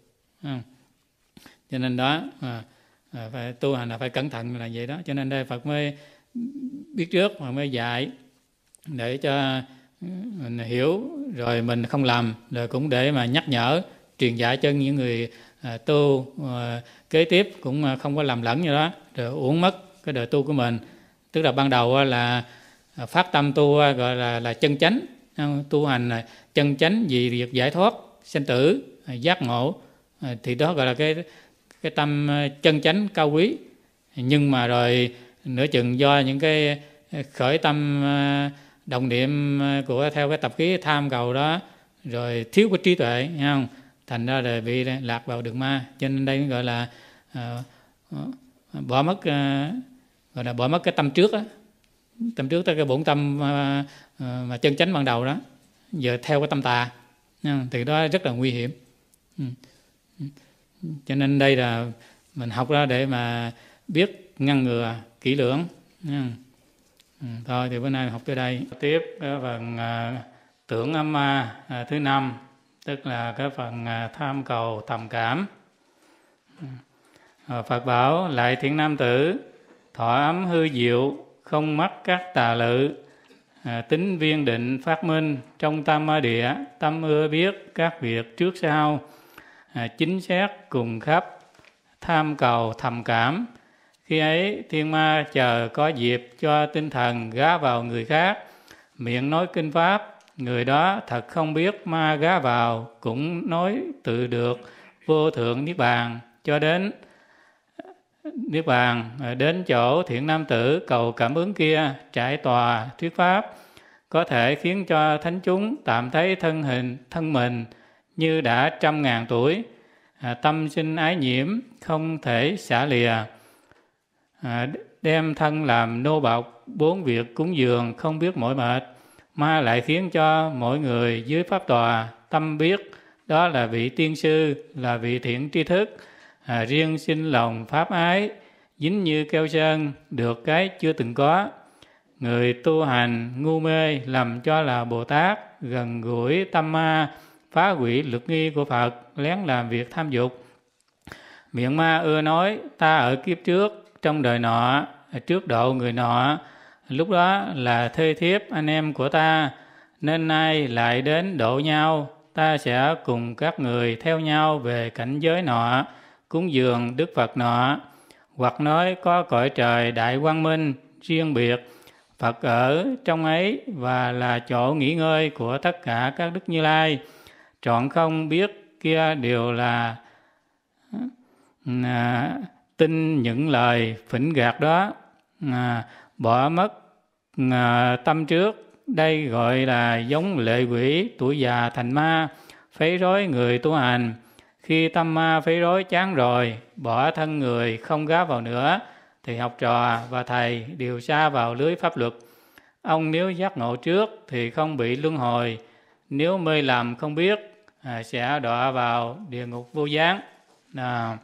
A: cho nên đó à, à, phải tu hành là phải cẩn thận là vậy đó cho nên đây Phật mới biết trước mà mới dạy để cho mình hiểu rồi mình không làm rồi cũng để mà nhắc nhở truyền dạy cho những người à, tu à, kế tiếp cũng à, không có làm lẫn như đó rồi uống mất cái đời tu của mình tức là ban đầu à, là à, phát tâm tu gọi là là chân chánh tu hành chân chánh vì việc giải thoát sinh tử giác ngộ thì đó gọi là cái cái tâm chân chánh cao quý nhưng mà rồi nửa chừng do những cái khởi tâm đồng điểm ờ, của theo cái tập khí tham cầu đó rồi thiếu cái trí tuệ nghe không thành ra là bị lạc vào đường ma cho nên đây gọi là uh, bỏ mất uh, gọi là bỏ mất cái tâm trước đó. tâm trước tới cái bổn tâm uh, mà chân chánh ban đầu đó giờ theo cái tâm tà từ đó rất là nguy hiểm ừ. Ừ. cho nên đây là mình học ra để mà biết ngăn ngừa kỹ lưỡng Ừ, thôi thì bữa nay học tới đây tiếp cái phần à, tưởng âm ma à, thứ năm tức là cái phần à, tham cầu tầm cảm à, Phật bảo lại thiện nam tử thọ ấm hư diệu không mắc các tà lự à, tính viên định phát minh trong tam ma địa tâm ưa biết các việc trước sau à, chính xác cùng khắp tham cầu thầm cảm khi ấy, thiên ma chờ có dịp cho tinh thần gá vào người khác, miệng nói kinh pháp, người đó thật không biết ma gá vào, cũng nói tự được vô thượng Niết Bàn, cho đến Niết Bàn, đến chỗ thiện nam tử cầu cảm ứng kia, trải tòa, thuyết pháp, có thể khiến cho thánh chúng tạm thấy thân hình, thân mình như đã trăm ngàn tuổi, à, tâm sinh ái nhiễm, không thể xả lìa, à, đem thân làm nô bọc bốn việc cúng dường không biết mỏi mệt ma lại khiến cho mỗi người dưới pháp tòa tâm biết đó là vị tiên sư là vị thiện tri thức à, riêng sinh lòng pháp ái dính như keo sơn được cái chưa từng có người tu hành ngu mê làm cho là bồ tát gần gũi tâm ma phá hủy lực nghi của phật lén làm việc tham dục miệng ma ưa nói ta ở kiếp trước trong đời nọ trước độ người nọ lúc đó là thê thiếp anh em của ta nên nay lại đến độ nhau ta sẽ cùng các người theo nhau về cảnh giới nọ cúng dường đức phật nọ hoặc nói có cõi trời đại quang minh riêng biệt phật ở trong ấy và là chỗ nghỉ ngơi của tất cả các đức như lai trọn không biết kia đều là à, tin những lời phỉnh gạt đó à, bỏ mất à, tâm trước đây gọi là giống lệ quỷ tuổi già thành ma phế rối người tu hành khi tâm ma phế rối chán rồi bỏ thân người không gá vào nữa thì học trò và thầy đều xa vào lưới pháp luật ông nếu giác ngộ trước thì không bị luân hồi nếu mê làm không biết à, sẽ đọa vào địa ngục vô gián à,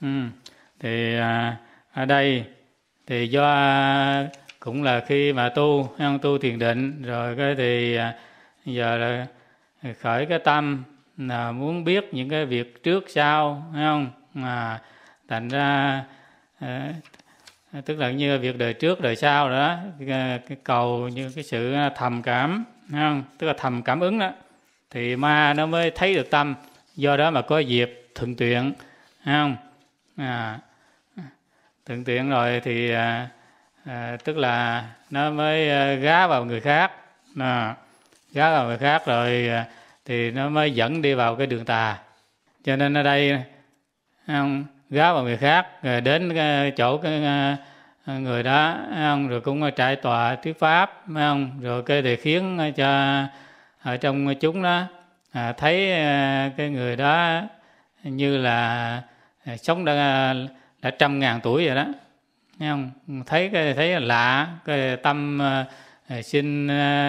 A: Ừ. Thì à, ở đây thì do à, cũng là khi mà tu không tu thiền định rồi cái thì à, giờ là khởi cái tâm là muốn biết những cái việc trước sau thấy không mà thành ra à, tức là như việc đời trước đời sau đó cái cầu như cái sự à, thầm cảm thấy không tức là thầm cảm ứng đó thì ma nó mới thấy được tâm do đó mà có dịp thuận tiện thấy không à, thượng tiện rồi thì à, à, tức là nó mới à, gá vào người khác à, gá vào người khác rồi à, thì nó mới dẫn đi vào cái đường tà cho nên ở đây không, gá vào người khác rồi đến cái chỗ cái à, người đó không rồi cũng trải tòa thuyết pháp không rồi cái để khiến cho ở trong chúng đó à, thấy à, cái người đó như là Ờ, sống đã đã trăm ngàn tuổi rồi đó Nghe không thấy cái thấy là lạ cái tâm ờ, ờ, sinh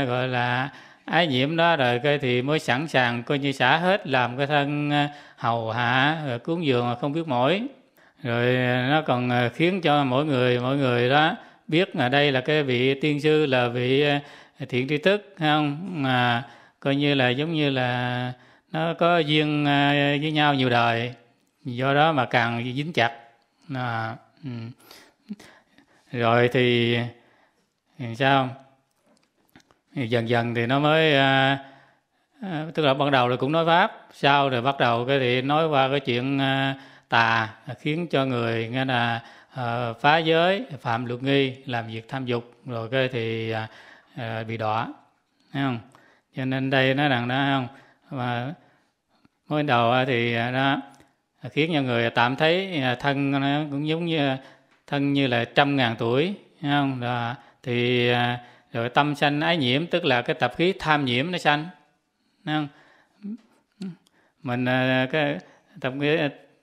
A: gọi là ái nhiễm đó rồi cái thì mới sẵn sàng coi như xả hết làm cái thân hầu hạ rồi cúng dường không biết mỏi rồi nó còn khiến cho mỗi người mỗi người đó biết là đây là cái vị tiên sư là vị thiện tri thức không mà coi như là giống như là nó có duyên với nhau nhiều đời do đó mà càng dính chặt à, ừ. rồi thì, thì sao thì dần dần thì nó mới à, à, tức là ban đầu là cũng nói pháp sau rồi bắt đầu cái thì nói qua cái chuyện à, tà khiến cho người nghe là à, phá giới phạm luật nghi làm việc tham dục rồi cái thì à, à bị đọa thấy không cho nên đây nó rằng đó không mà mới đầu thì à, đó khiến cho người tạm thấy à, thân nó cũng giống như thân như là trăm ngàn tuổi không là thì à, rồi tâm sanh ái nhiễm tức là cái tập khí tham nhiễm nó sanh không? mình à, cái tập khí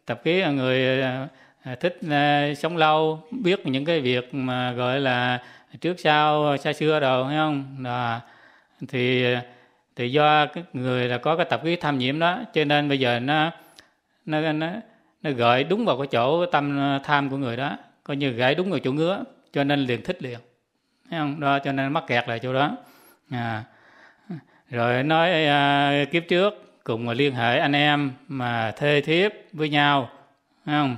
A: tập khí người thích sống lâu biết những cái việc mà gọi là trước sau xa xưa rồi thấy không là thì thì do người là có cái tập khí tham nhiễm đó cho nên bây giờ nó nó nó nó gợi đúng vào cái chỗ tâm ờ, tham của người đó coi như gãy đúng vào chỗ ngứa cho nên liền thích liền thấy không đó cho nên mắc kẹt lại chỗ đó à. rồi nói à, kiếp trước cùng liên hệ anh em mà thê thiếp với nhau thấy không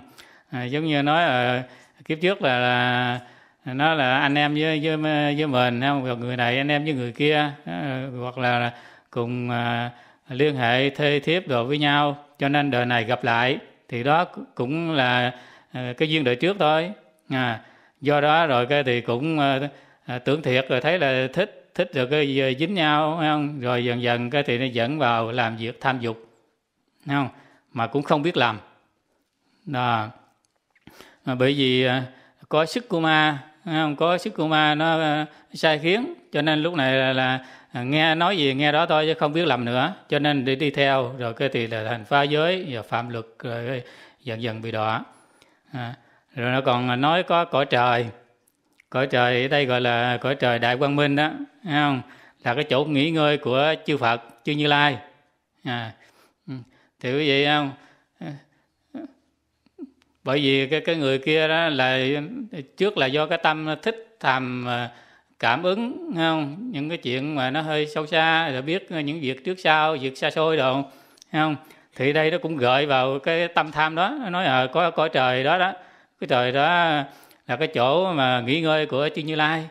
A: à, giống như nói à, kiếp trước là, là nó là anh em với với với mình không hoặc người này anh em với người kia ờ, hoặc là cùng à, liên hệ thê thiếp rồi với nhau cho nên đời này gặp lại thì đó cũng là ờ, cái duyên đời trước thôi à, do đó rồi cái thì cũng ờ, ờ, tưởng thiệt rồi thấy là thích thích rồi cái dính nhau không rồi dần dần cái thì nó dẫn vào làm việc tham dục không mà cũng không biết làm đó à, bởi vì có sức của ma không có sức của ma nó sai khiến cho nên lúc này là, là À, nghe nói gì nghe đó thôi chứ không biết làm nữa cho nên để đi theo rồi cái thì là thành phá giới và phạm luật rồi dần dần bị đọa à, rồi nó còn nói có cõi trời cõi trời ở đây gọi là cõi trời đại quang minh đó thấy không là cái chỗ nghỉ ngơi của chư Phật chư Như Lai à, ừ, thì quý vị không bởi vì cái cái người kia đó là trước là do cái tâm thích tham à, cảm ứng không những cái chuyện mà nó hơi sâu xa rồi biết những việc trước sau việc xa xôi đồ không thì đây nó cũng gợi vào cái tâm tham đó nó nói à, có có trời đó đó cái trời đó là cái chỗ mà nghỉ ngơi của chư như lai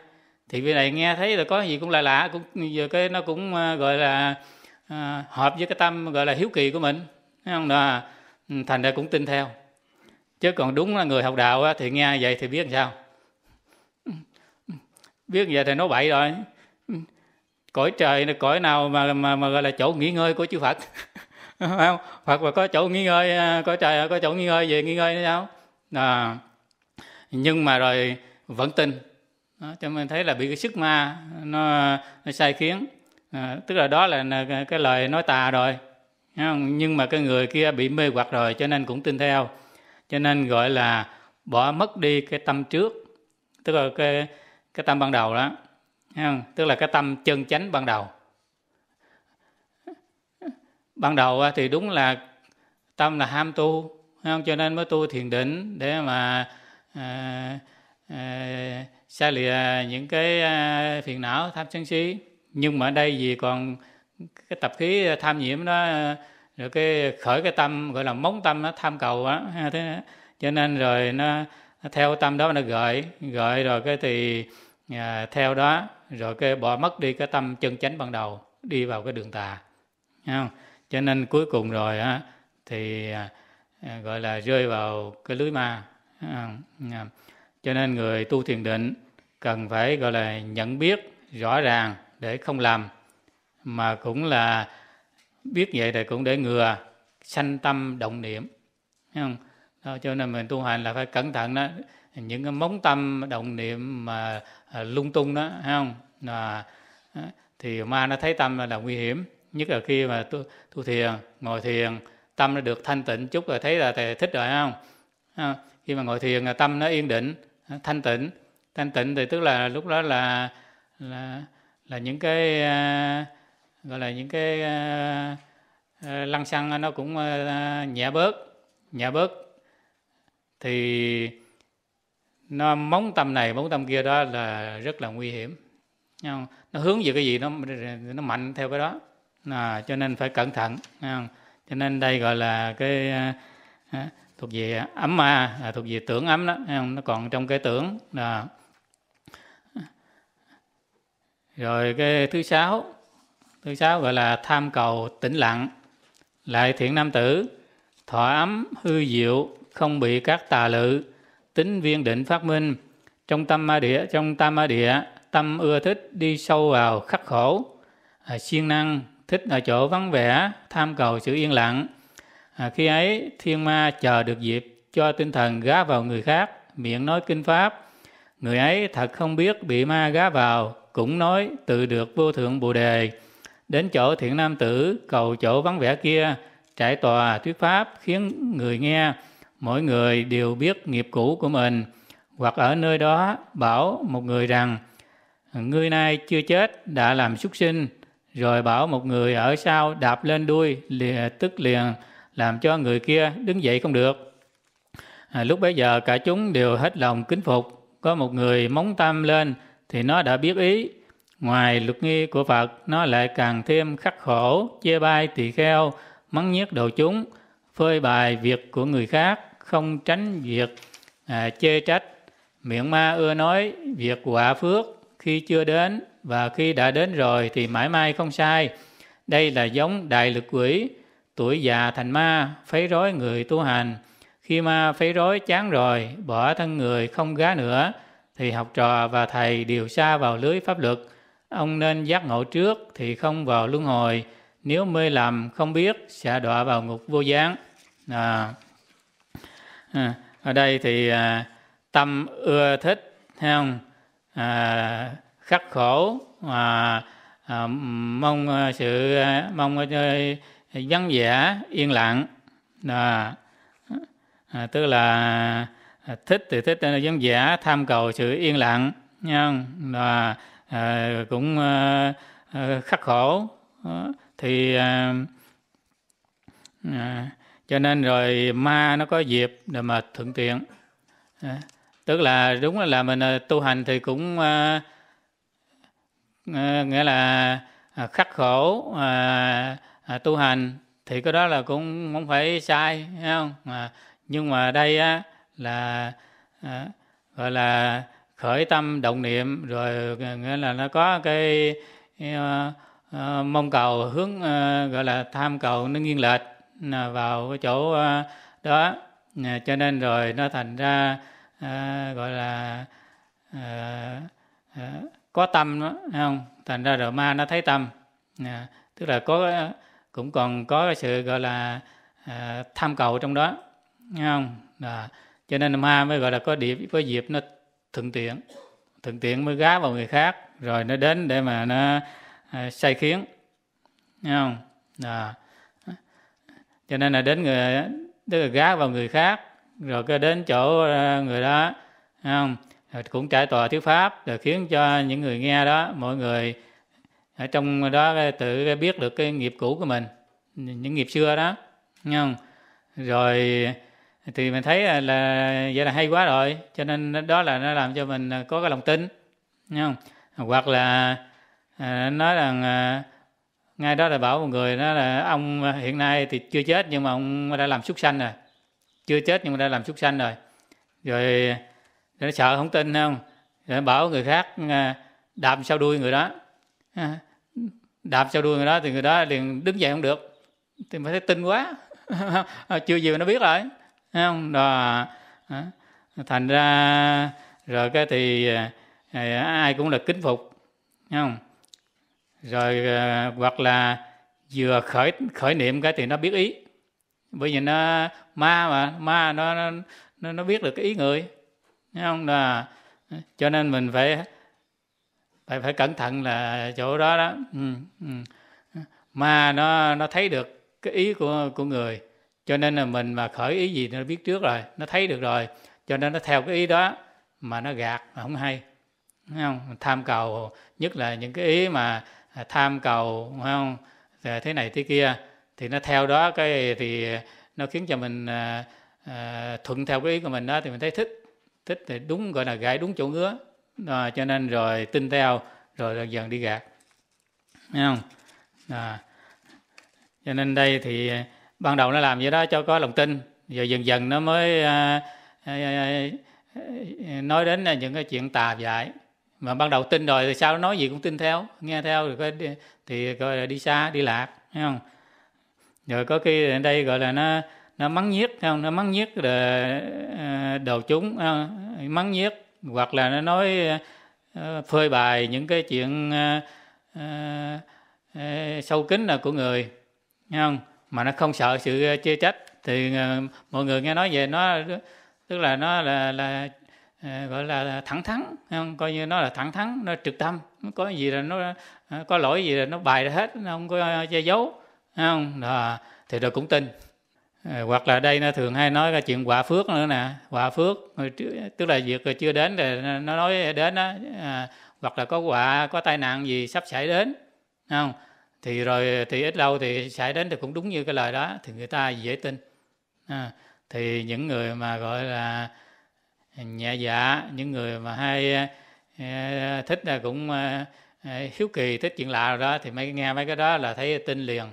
A: thì bên này nghe thấy là có gì cũng lạ lạ cũng giờ cái nó cũng ờ, gọi là à, hợp với cái tâm gọi là hiếu kỳ của mình thấy không là ừ, thành ra cũng tin theo chứ còn đúng là người học đạo thì nghe vậy thì biết làm sao biết giờ thì nói bậy rồi cõi trời là cõi nào mà mà mà gọi là chỗ nghỉ ngơi của chư Phật không Phật mà có chỗ nghỉ ngơi à, cõi trời có chỗ nghỉ ngơi về nghỉ ngơi nữa sao à, nhưng mà rồi vẫn tin đó, cho nên thấy là bị cái sức ma nó, nó sai khiến à, tức là đó là cái lời nói tà rồi không? nhưng mà cái người kia bị mê hoặc rồi cho nên cũng tin theo cho nên gọi là bỏ mất đi cái tâm trước tức là cái cái tâm ban đầu đó không? tức là cái tâm chân chánh ban đầu ban đầu thì đúng là tâm là ham tu không cho nên mới tu thiền định để mà à, à, xa lìa những cái à, phiền não tham sân si nhưng mà ở đây vì còn cái tập khí tham nhiễm đó rồi cái khởi cái tâm gọi là móng tâm nó tham cầu á thế cho nên rồi nó theo tâm đó nó gợi gợi rồi cái thì à, theo đó rồi cái bỏ mất đi cái tâm chân chánh ban đầu đi vào cái đường tà không? cho nên cuối cùng rồi á thì à, à gọi là rơi vào cái lưới ma à, cho nên người tu thiền định cần phải gọi là nhận biết rõ ràng để không làm mà cũng là biết vậy thì cũng để ngừa sanh tâm động niệm không đó, cho nên mình tu hành là phải cẩn thận đó những cái móng tâm động niệm mà À, lung tung đó thấy không là à, thì ma nó thấy tâm là, là nguy hiểm nhất là khi mà tu, tu thiền ngồi thiền tâm nó được thanh tịnh chút rồi thấy là thầy thích rồi không khi mà ngồi thiền là tâm nó yên định à, thanh tịnh thanh tịnh thì tức là lúc đó là là là những cái gọi là những cái lăng xăng nó cũng nhẹ bớt nhẹ bớt thì nó móng tâm này móng tâm kia đó là rất là nguy hiểm nó hướng về cái gì nó nó mạnh theo cái đó à, cho nên phải cẩn thận cho nên đây gọi là cái à, thuộc về ấm ma à, thuộc về tưởng ấm đó nó còn trong cái tưởng là rồi cái thứ sáu thứ sáu gọi là tham cầu tĩnh lặng lại thiện nam tử thọ ấm hư diệu không bị các tà lự tính viên định phát minh trong tâm ma địa trong tâm ma địa tâm ưa thích đi sâu vào khắc khổ à, siêng năng thích ở chỗ vắng vẻ tham cầu sự yên lặng à, khi ấy thiên ma chờ được dịp cho tinh thần gá vào người khác miệng nói kinh pháp người ấy thật không biết bị ma gá vào cũng nói tự được vô thượng bồ đề đến chỗ thiện nam tử cầu chỗ vắng vẻ kia trải tòa thuyết pháp khiến người nghe mỗi người đều biết nghiệp cũ của mình hoặc ở nơi đó bảo một người rằng người nay chưa chết đã làm súc sinh rồi bảo một người ở sau đạp lên đuôi lìa, tức liền làm cho người kia đứng dậy không được à, lúc bấy giờ cả chúng đều hết lòng kính phục có một người móng tâm lên thì nó đã biết ý ngoài luật nghi của phật nó lại càng thêm khắc khổ chê bai tỳ kheo mắng nhiếc đầu chúng phơi bài việc của người khác không tránh việc à, chê trách. Miệng ma ưa nói việc quả phước khi chưa đến và khi đã đến rồi thì mãi mãi không sai. Đây là giống đại lực quỷ, tuổi già thành ma, phấy rối người tu hành. Khi ma phấy rối chán rồi, bỏ thân người không gá nữa, thì học trò và thầy đều xa vào lưới pháp luật. Ông nên giác ngộ trước thì không vào luân hồi, nếu mê lầm không biết sẽ đọa vào ngục vô gián. À. À, ở đây thì à, tâm ưa thích thấy không à, khắc khổ mà à, mong à, sự à, mong à, vắng vẻ yên lặng à, à, tức là thích thì thích vắng vẻ tham cầu sự yên lặng nha Là, à, cũng à, khắc khổ thì à, à, cho nên rồi ma nó có dịp để mà thuận tiện tức là đúng là mình à, tu hành thì cũng à, à, nghĩa là khắc khổ à, tu hành thì cái đó là cũng không phải sai thấy không nhưng mà đây á, là gọi là khởi tâm động niệm rồi nghĩa là nó có cái mong cầu hướng gọi là tham cầu nó nghiêng lệch À, vào cái chỗ à, đó à, cho nên rồi nó thành ra gọi là có tâm đó, không thành ra rồi ma nó thấy tâm tức là có cũng còn có cái sự gọi là tham cầu trong đó Đúng không đó. cho nên ma mới gọi là có điệp có dịp nó thuận tiện thuận tiện mới gá vào người khác rồi nó đến để mà nó say khiến Đúng không đó cho nên là đến người tức là gác vào người khác rồi cái đến chỗ ờ, người đó không rồi cũng trải tòa thuyết pháp rồi khiến cho những người nghe đó mọi người ở trong đó tự biết được cái nghiệp cũ của mình những nghiệp xưa đó không rồi thì mình thấy là, là vậy là hay quá rồi cho nên đó là nó làm cho mình ờ, có cái lòng tin không hoặc là ờ, nói rằng à, ngay đó là bảo một người nó là ông à, hiện nay thì chưa chết nhưng mà ông đã làm súc sanh rồi chưa chết nhưng mà đã làm súc sanh rồi rồi nó sợ không tin không rồi bảo người khác à, đạp sau đuôi người đó à, đạp sau đuôi người đó thì người đó liền đứng dậy không được thì mới thấy tin quá chưa gì mà nó biết rồi không đó thành ra rồi cái thì ai cũng là kính phục không rồi ờ, hoặc là vừa khởi khởi niệm cái thì nó biết ý bởi vì nó ma mà ma nó nó nó biết được cái ý người Thấy không là ờ, cho nên mình phải phải phải cẩn thận là chỗ đó đó ừ, ừ. ma nó nó thấy được cái ý của của người cho nên là mình mà khởi ý gì nó biết trước rồi nó thấy được rồi cho nên nó theo cái ý đó mà nó gạt mà không hay Thấy không tham cầu nhất là những cái ý mà À, tham cầu không rồi thế này thế kia thì nó theo đó cái thì nó khiến cho mình à, à, thuận theo cái ý của mình đó thì mình thấy thích thích thì đúng gọi là gãi đúng chỗ ngứa à, cho nên rồi tin theo rồi dần dần đi gạt thấy không à. cho nên đây thì ban đầu nó làm vậy đó cho có lòng tin rồi dần dần nó mới à, à, à, à, nói đến những cái chuyện tà dại mà ban đầu tin rồi thì sao nói gì cũng tin theo nghe theo rồi có đi, thì gọi là đi xa đi lạc thấy không rồi có khi ở đây gọi là nó nó mắng nhiếc không nó mắng nhiếc là ờ, đầu chúng mắng nhiếc hoặc là nó nói ờ, phơi bài những cái chuyện ờ, sâu kín là của người thấy không mà nó không sợ sự chê trách thì mọi người nghe nói về nó tức là nó là là Ờ, gọi là thẳng thắn không coi như nó là thẳng thắn nó trực tâm nó có gì là nó ờ, có lỗi gì là nó bày ra hết nó không có che giấu không đó, thì rồi cũng tin ờ, hoặc là đây nó thường hay nói cái chuyện quả phước nữa nè quả phước tức là việc chưa đến thì nó nói đến đó à, hoặc là có quả có tai nạn gì sắp xảy đến không thì rồi thì ít lâu thì xảy đến thì cũng đúng như cái lời đó thì người ta dễ tin à, thì những người mà gọi là nhẹ dạ, dạ những người mà hay ờ, thích là cũng ờ, ờ, hiếu kỳ thích chuyện lạ rồi đó thì mấy nghe mấy cái đó là thấy tin liền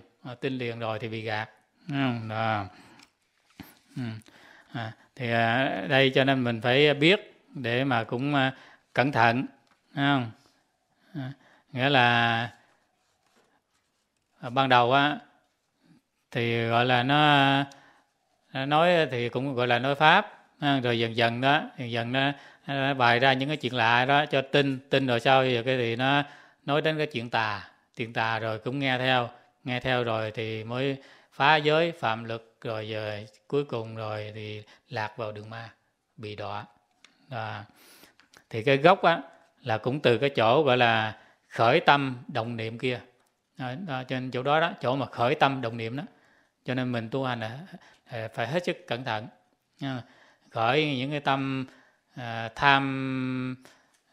A: tin liền rồi thì bị gạt đó. Ừ. À, thì đây cho nên mình phải biết để mà cũng cẩn thận không nghĩa là ban đầu á thì gọi là nó nói thì cũng gọi là nói pháp ha, à, rồi dần dần đó dần dần nó à, bày ra những cái chuyện lạ đó cho tin tin rồi sau giờ cái gì nó nói đến cái chuyện tà chuyện tà rồi cũng nghe theo nghe theo rồi thì mới phá giới phạm lực rồi giờ cuối cùng rồi thì lạc vào đường ma bị đọa à, thì cái gốc á là cũng từ cái chỗ gọi là khởi tâm động niệm kia à, đó, trên chỗ đó đó chỗ mà khởi tâm động niệm đó cho nên mình tu hành là phải hết sức cẩn thận khởi những cái tâm à, tham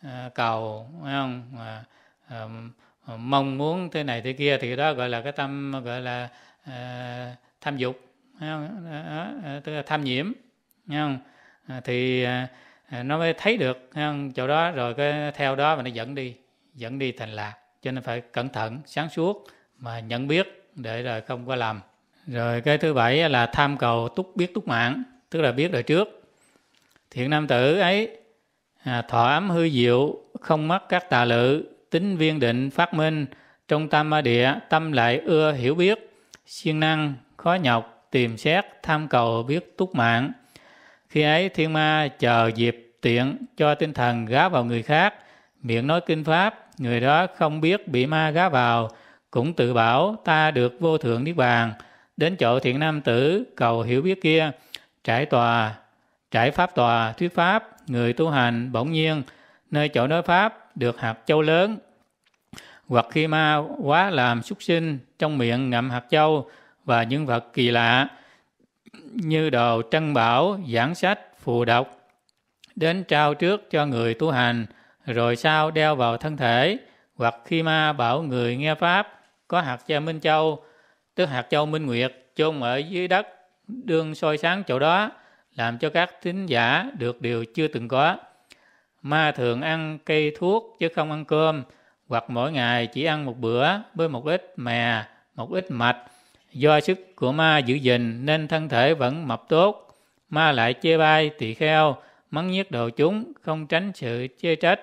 A: à, cầu phải không à, à, mong muốn thế này thế kia thì đó gọi là cái tâm gọi là à, tham dục phải không? À, à, tức là tham nhiễm phải không? À, thì à, nó mới thấy được phải không? chỗ đó rồi cái theo đó mà nó dẫn đi dẫn đi thành lạc cho nên phải cẩn thận sáng suốt mà nhận biết để rồi không có làm rồi cái thứ bảy là tham cầu túc biết túc mạng tức là biết đời trước thiện nam tử ấy à, thọ ấm hư diệu không mắc các tà lự tính viên định phát minh trong tam ma địa tâm lại ưa hiểu biết siêng năng khó nhọc tìm xét tham cầu biết túc mạng khi ấy thiên ma chờ dịp tiện cho tinh thần gá vào người khác miệng nói kinh pháp người đó không biết bị ma gá vào cũng tự bảo ta được vô thượng niết bàn đến chỗ thiện nam tử cầu hiểu biết kia trải tòa trải pháp tòa thuyết pháp người tu hành bỗng nhiên nơi chỗ nói pháp được hạt châu lớn hoặc khi ma quá làm súc sinh trong miệng ngậm hạt châu và những vật kỳ lạ như đồ trân bảo giảng sách phù độc đến trao trước cho người tu hành rồi sau đeo vào thân thể hoặc khi ma bảo người nghe pháp có hạt châu minh châu tức hạt châu minh nguyệt chôn ở dưới đất đương soi sáng chỗ đó làm cho các tín giả được điều chưa từng có. Ma thường ăn cây thuốc chứ không ăn cơm, hoặc mỗi ngày chỉ ăn một bữa với một ít mè, một ít mạch. Do sức của ma giữ gìn nên thân thể vẫn mập tốt. Ma lại chê bai, tỳ kheo, mắng nhiếc đồ chúng, không tránh sự chê trách.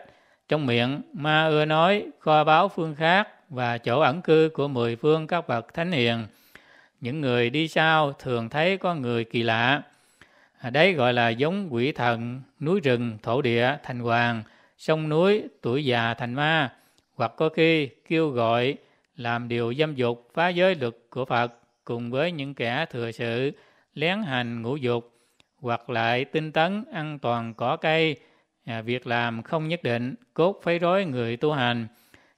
A: Trong miệng, ma ưa nói kho báo phương khác và chỗ ẩn cư của mười phương các bậc thánh hiền. Những người đi sau thường thấy có người kỳ lạ, Đấy gọi là giống quỷ thần, núi rừng, thổ địa, thành hoàng, sông núi, tuổi già thành ma, hoặc có khi kêu gọi làm điều dâm dục phá giới luật của Phật cùng với những kẻ thừa sự lén hành ngũ dục hoặc lại tinh tấn ăn toàn cỏ cây à, việc làm không nhất định cốt phấy rối người tu hành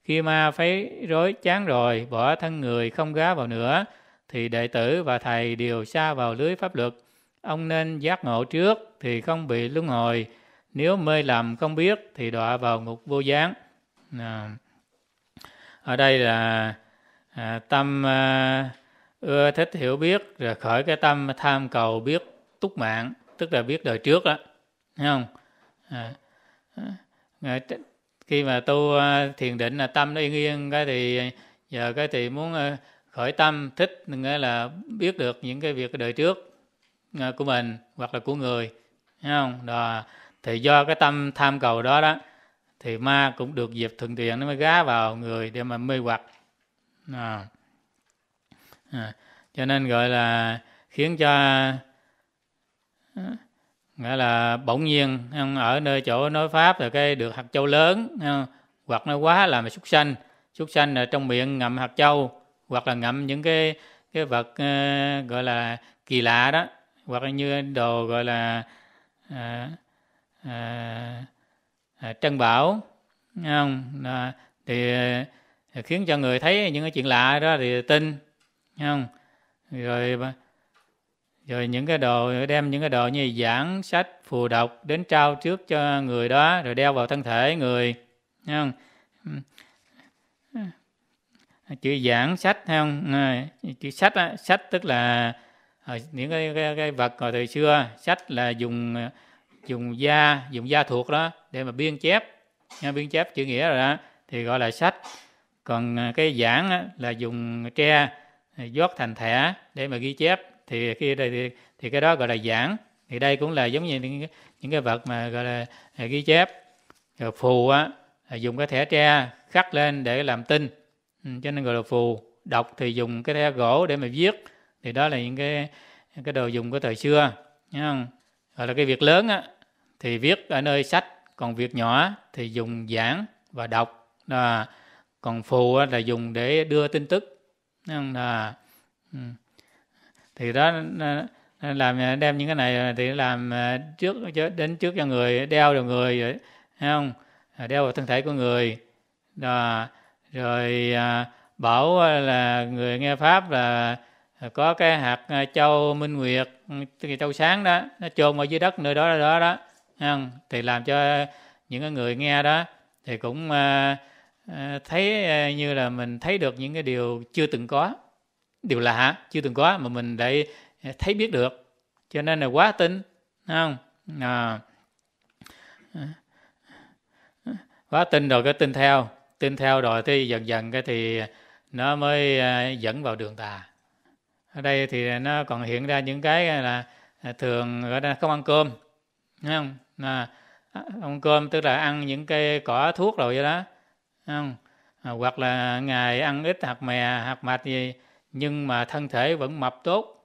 A: khi ma phấy rối chán rồi bỏ thân người không gá vào nữa thì đệ tử và thầy đều xa vào lưới pháp luật Ông nên giác ngộ trước thì không bị luân hồi, nếu mê lầm không biết thì đọa vào ngục vô gián. À, ở đây là à, tâm à, ưa thích hiểu biết rồi khỏi cái tâm tham cầu biết túc mạng, tức là biết đời trước đó, thấy không? À, à, khi mà tu à, thiền định là tâm nó yên yên cái thì à, giờ cái thì muốn à, khỏi tâm thích nghĩa là biết được những cái việc đời trước Ờ, của mình hoặc là của người thấy không đó thì do cái tâm tham cầu đó đó thì ma cũng được dịp thuận tiện nó mới gá vào người để mà mê hoặc à. À. cho nên gọi là khiến cho nghĩa là bỗng nhiên không? ở nơi chỗ nói pháp rồi cái được hạt châu lớn không? hoặc nó quá là mà súc sanh súc sanh ở trong miệng ngậm hạt châu hoặc là ngậm những cái cái vật uh, gọi là kỳ lạ đó hoặc như đồ gọi là à, à, à, trân bảo không à, thì khiến cho người thấy những cái chuyện lạ đó thì tin không rồi rồi những cái đồ đem những cái đồ như giảng sách phù độc đến trao trước cho người đó rồi đeo vào thân thể người không chữ giảng sách không chữ sách á, sách tức là những cái, cái, cái vật hồi thời xưa sách là dùng ờ, dùng da dùng da thuộc đó để mà biên chép nha, biên chép chữ nghĩa rồi đó thì gọi là sách còn ờ, cái giảng á, là dùng tre dót ờ, thành thẻ để mà ghi chép thì khi đây thì, thì cái đó gọi là giảng thì đây cũng là giống như những, những cái vật mà gọi là ghi chép rồi phù á dùng cái thẻ tre khắc lên để làm tin ừ, cho nên gọi là phù đọc thì dùng cái thẻ gỗ để mà viết thì đó là những cái cái đồ dùng của thời xưa nhá không hoặc là cái việc lớn á, thì viết ở nơi sách còn việc nhỏ thì dùng giảng và đọc là còn phù là dùng để đưa tin tức là ừ. thì đó làm à, đem những cái này thì làm à, trước đến trước cho người đeo vào người rồi không à, đeo vào thân thể của người rồi rồi bảo là người nghe pháp là có cái hạt ờ, châu minh nguyệt cái ừ, châu sáng đó nó chôn ở dưới đất nơi đó đó đó thì làm cho những người nghe đó thì cũng ờ, ờ, thấy như là mình thấy được những cái điều chưa từng có điều lạ chưa từng có mà mình để thấy biết được cho nên là quá tin không à, quá tin rồi cái tin theo tin theo rồi thì dần dần cái thì nó mới dẫn vào đường tà ở đây thì nó còn hiện ra những cái là à, thường gọi là không ăn cơm Thấy không là à, ăn cơm tức là ăn những cây cỏ thuốc rồi vậy đó không à, hoặc là ngày ăn ít hạt mè hạt mạch gì nhưng mà thân thể vẫn mập tốt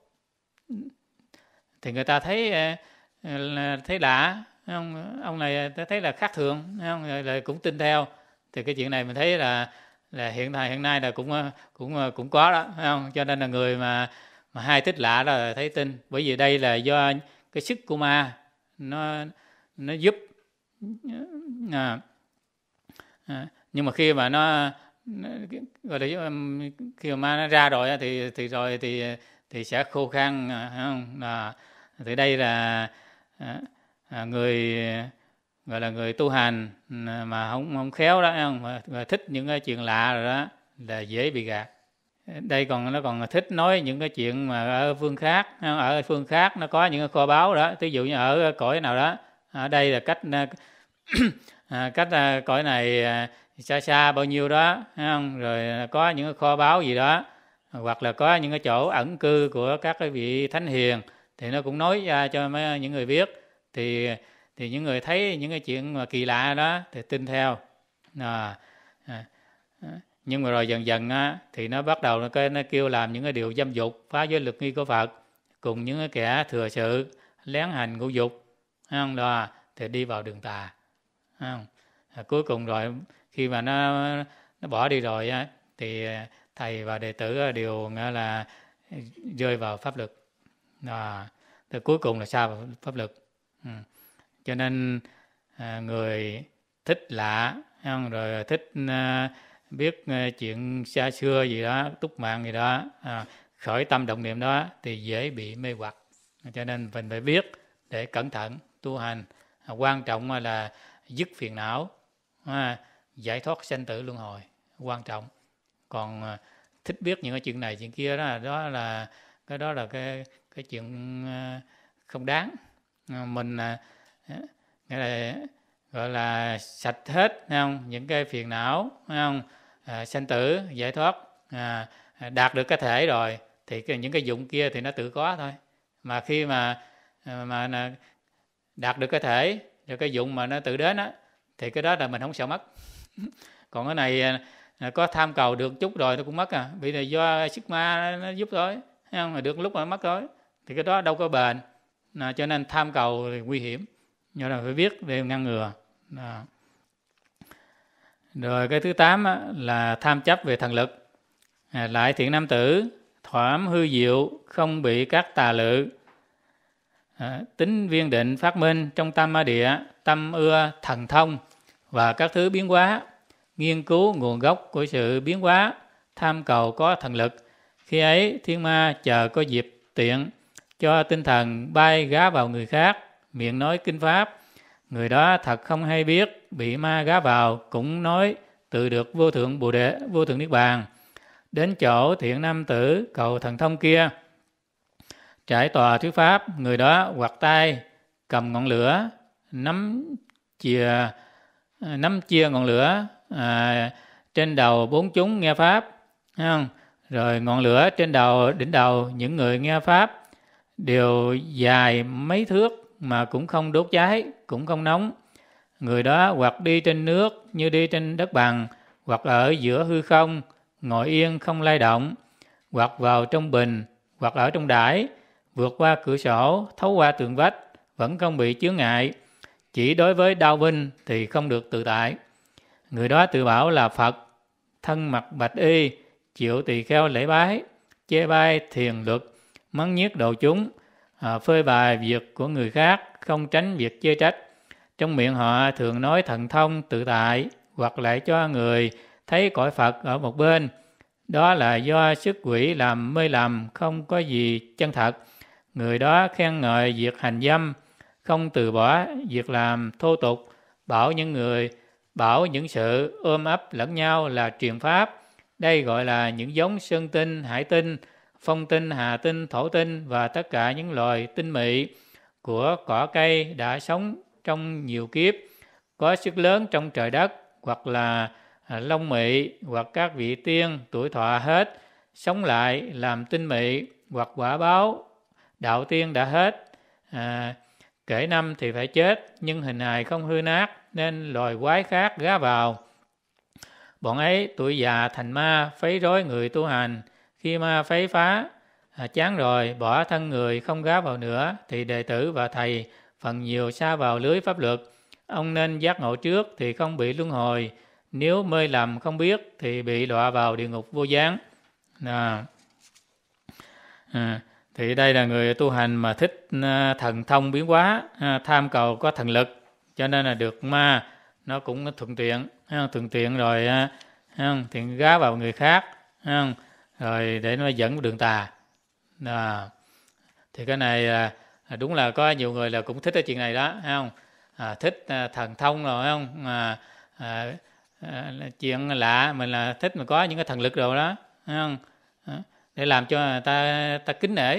A: thì người ta thấy thấy lạ không ông này thấy là khác thường không rồi cũng tin theo thì cái chuyện này mình thấy là là hiện tại hiện nay là cũng ờ, cũng ờ, cũng có đó phải không cho nên là người mà mà hay thích lạ là thấy tin bởi vì đây là do cái sức của ma nó nó giúp à, nhưng mà khi mà nó, gọi là khi mà ma nó ra rồi thì thì rồi thì thì sẽ khô khan không là từ đây là à, người gọi là người tu hành ừ, mà không không khéo đó không mà, mà thích những cái chuyện lạ rồi đó là dễ bị gạt đây còn nó còn thích nói những cái chuyện mà ở phương khác à, ở phương khác nó có những cái kho báu đó ví dụ như ở cõi nào đó ở đây là cách à, à, cách cõi này xa xa bao nhiêu đó không? rồi có những cái kho báu gì đó hoặc là có những cái chỗ ẩn cư của các cái vị thánh hiền thì nó cũng nói ra cho mấy những người biết thì thì những người thấy những cái chuyện mà kỳ lạ đó thì tin theo à, nhưng mà rồi dần dần á, thì nó bắt đầu nó, nó kêu làm những cái điều dâm dục phá giới lực nghi của Phật cùng những cái kẻ thừa sự lén hành ngũ dục không đó thì đi vào đường tà không? À, cuối cùng rồi khi mà nó nó bỏ đi rồi á, thì thầy và đệ tử đều nghĩa là rơi vào pháp lực à, thì cuối cùng là vào pháp lực ừ cho nên à, người thích lạ rồi thích à, biết à, chuyện xa xưa gì đó túc mạng gì đó à, khởi tâm động niệm đó thì dễ bị mê hoặc cho nên mình phải biết để cẩn thận tu hành quan trọng là dứt phiền não giải thoát sanh tử luân hồi quan trọng còn thích biết những cái chuyện này chuyện kia đó đó là cái đó là cái cái chuyện không đáng mình nghĩa là gọi là sạch hết không những cái phiền não không à, sanh tử giải thoát à, à, đạt được cái thể rồi thì cái, những cái dụng kia thì nó tự có thôi mà khi mà à, mà đạt được cái thể rồi cái dụng mà nó tự đến á thì cái đó là mình không sợ mất còn cái này à, có tham cầu được chút rồi nó cũng mất à vì là do sức ma nó giúp thôi không được lúc mà mất rồi thì cái đó đâu có bền à, cho nên tham cầu thì nguy hiểm do đó phải biết để ngăn ngừa đó. rồi cái thứ tám là tham chấp về thần lực à, lại thiện nam tử thoảm hư diệu không bị các tà lự à, tính viên định phát minh trong tâm ma địa tâm ưa thần thông và các thứ biến hóa nghiên cứu nguồn gốc của sự biến hóa tham cầu có thần lực khi ấy thiên ma chờ có dịp tiện cho tinh thần bay gá vào người khác miệng nói kinh pháp. Người đó thật không hay biết, bị ma gá vào, cũng nói tự được vô thượng Bồ Đề, vô thượng Niết Bàn. Đến chỗ thiện nam tử cầu thần thông kia, trải tòa thuyết pháp, người đó quạt tay, cầm ngọn lửa, nắm chìa, nắm chia ngọn lửa à, trên đầu bốn chúng nghe pháp, không? rồi ngọn lửa trên đầu đỉnh đầu những người nghe pháp đều dài mấy thước mà cũng không đốt cháy, cũng không nóng. Người đó hoặc đi trên nước như đi trên đất bằng, hoặc ở giữa hư không, ngồi yên không lay động, hoặc vào trong bình, hoặc ở trong đải, vượt qua cửa sổ, thấu qua tường vách, vẫn không bị chướng ngại. Chỉ đối với đau binh thì không được tự tại. Người đó tự bảo là Phật, thân mặc bạch y, chịu tỳ kheo lễ bái, chê bai thiền lực mắng nhiếc đồ chúng, phơi bài việc của người khác không tránh việc chê trách trong miệng họ thường nói thần thông tự tại hoặc lại cho người thấy cõi phật ở một bên đó là do sức quỷ làm mê lầm không có gì chân thật người đó khen ngợi việc hành dâm không từ bỏ việc làm thô tục bảo những người bảo những sự ôm ấp lẫn nhau là truyền pháp đây gọi là những giống sơn tinh hải tinh phong tinh, hà tinh, thổ tinh và tất cả những loài tinh mị của cỏ cây đã sống trong nhiều kiếp, có sức lớn trong trời đất hoặc là à, long mị hoặc các vị tiên tuổi thọ hết, sống lại làm tinh mị hoặc quả báo đạo tiên đã hết. À, kể năm thì phải chết, nhưng hình hài không hư nát nên loài quái khác gá vào. Bọn ấy tuổi già thành ma, phấy rối người tu hành, khi ma phế phá, à, chán rồi, bỏ thân người không gá vào nữa, thì đệ tử và thầy phần nhiều xa vào lưới pháp luật. Ông nên giác ngộ trước thì không bị luân hồi, nếu mê lầm không biết thì bị đọa vào địa ngục vô gián. À. À. Thì đây là người tu hành mà thích à, thần thông biến hóa, à, tham cầu có thần lực, cho nên là được ma nó cũng thuận tiện, thuận tiện rồi à, thì gá vào người khác, rồi để nó dẫn đường tà à, thì cái này à, à, đúng là có nhiều người là cũng thích cái chuyện này đó thấy không à, thích à, thần thông rồi thấy không à, à, à, chuyện lạ mình là thích mà có những cái thần lực rồi đó thấy không à, để làm cho ta ta kính nể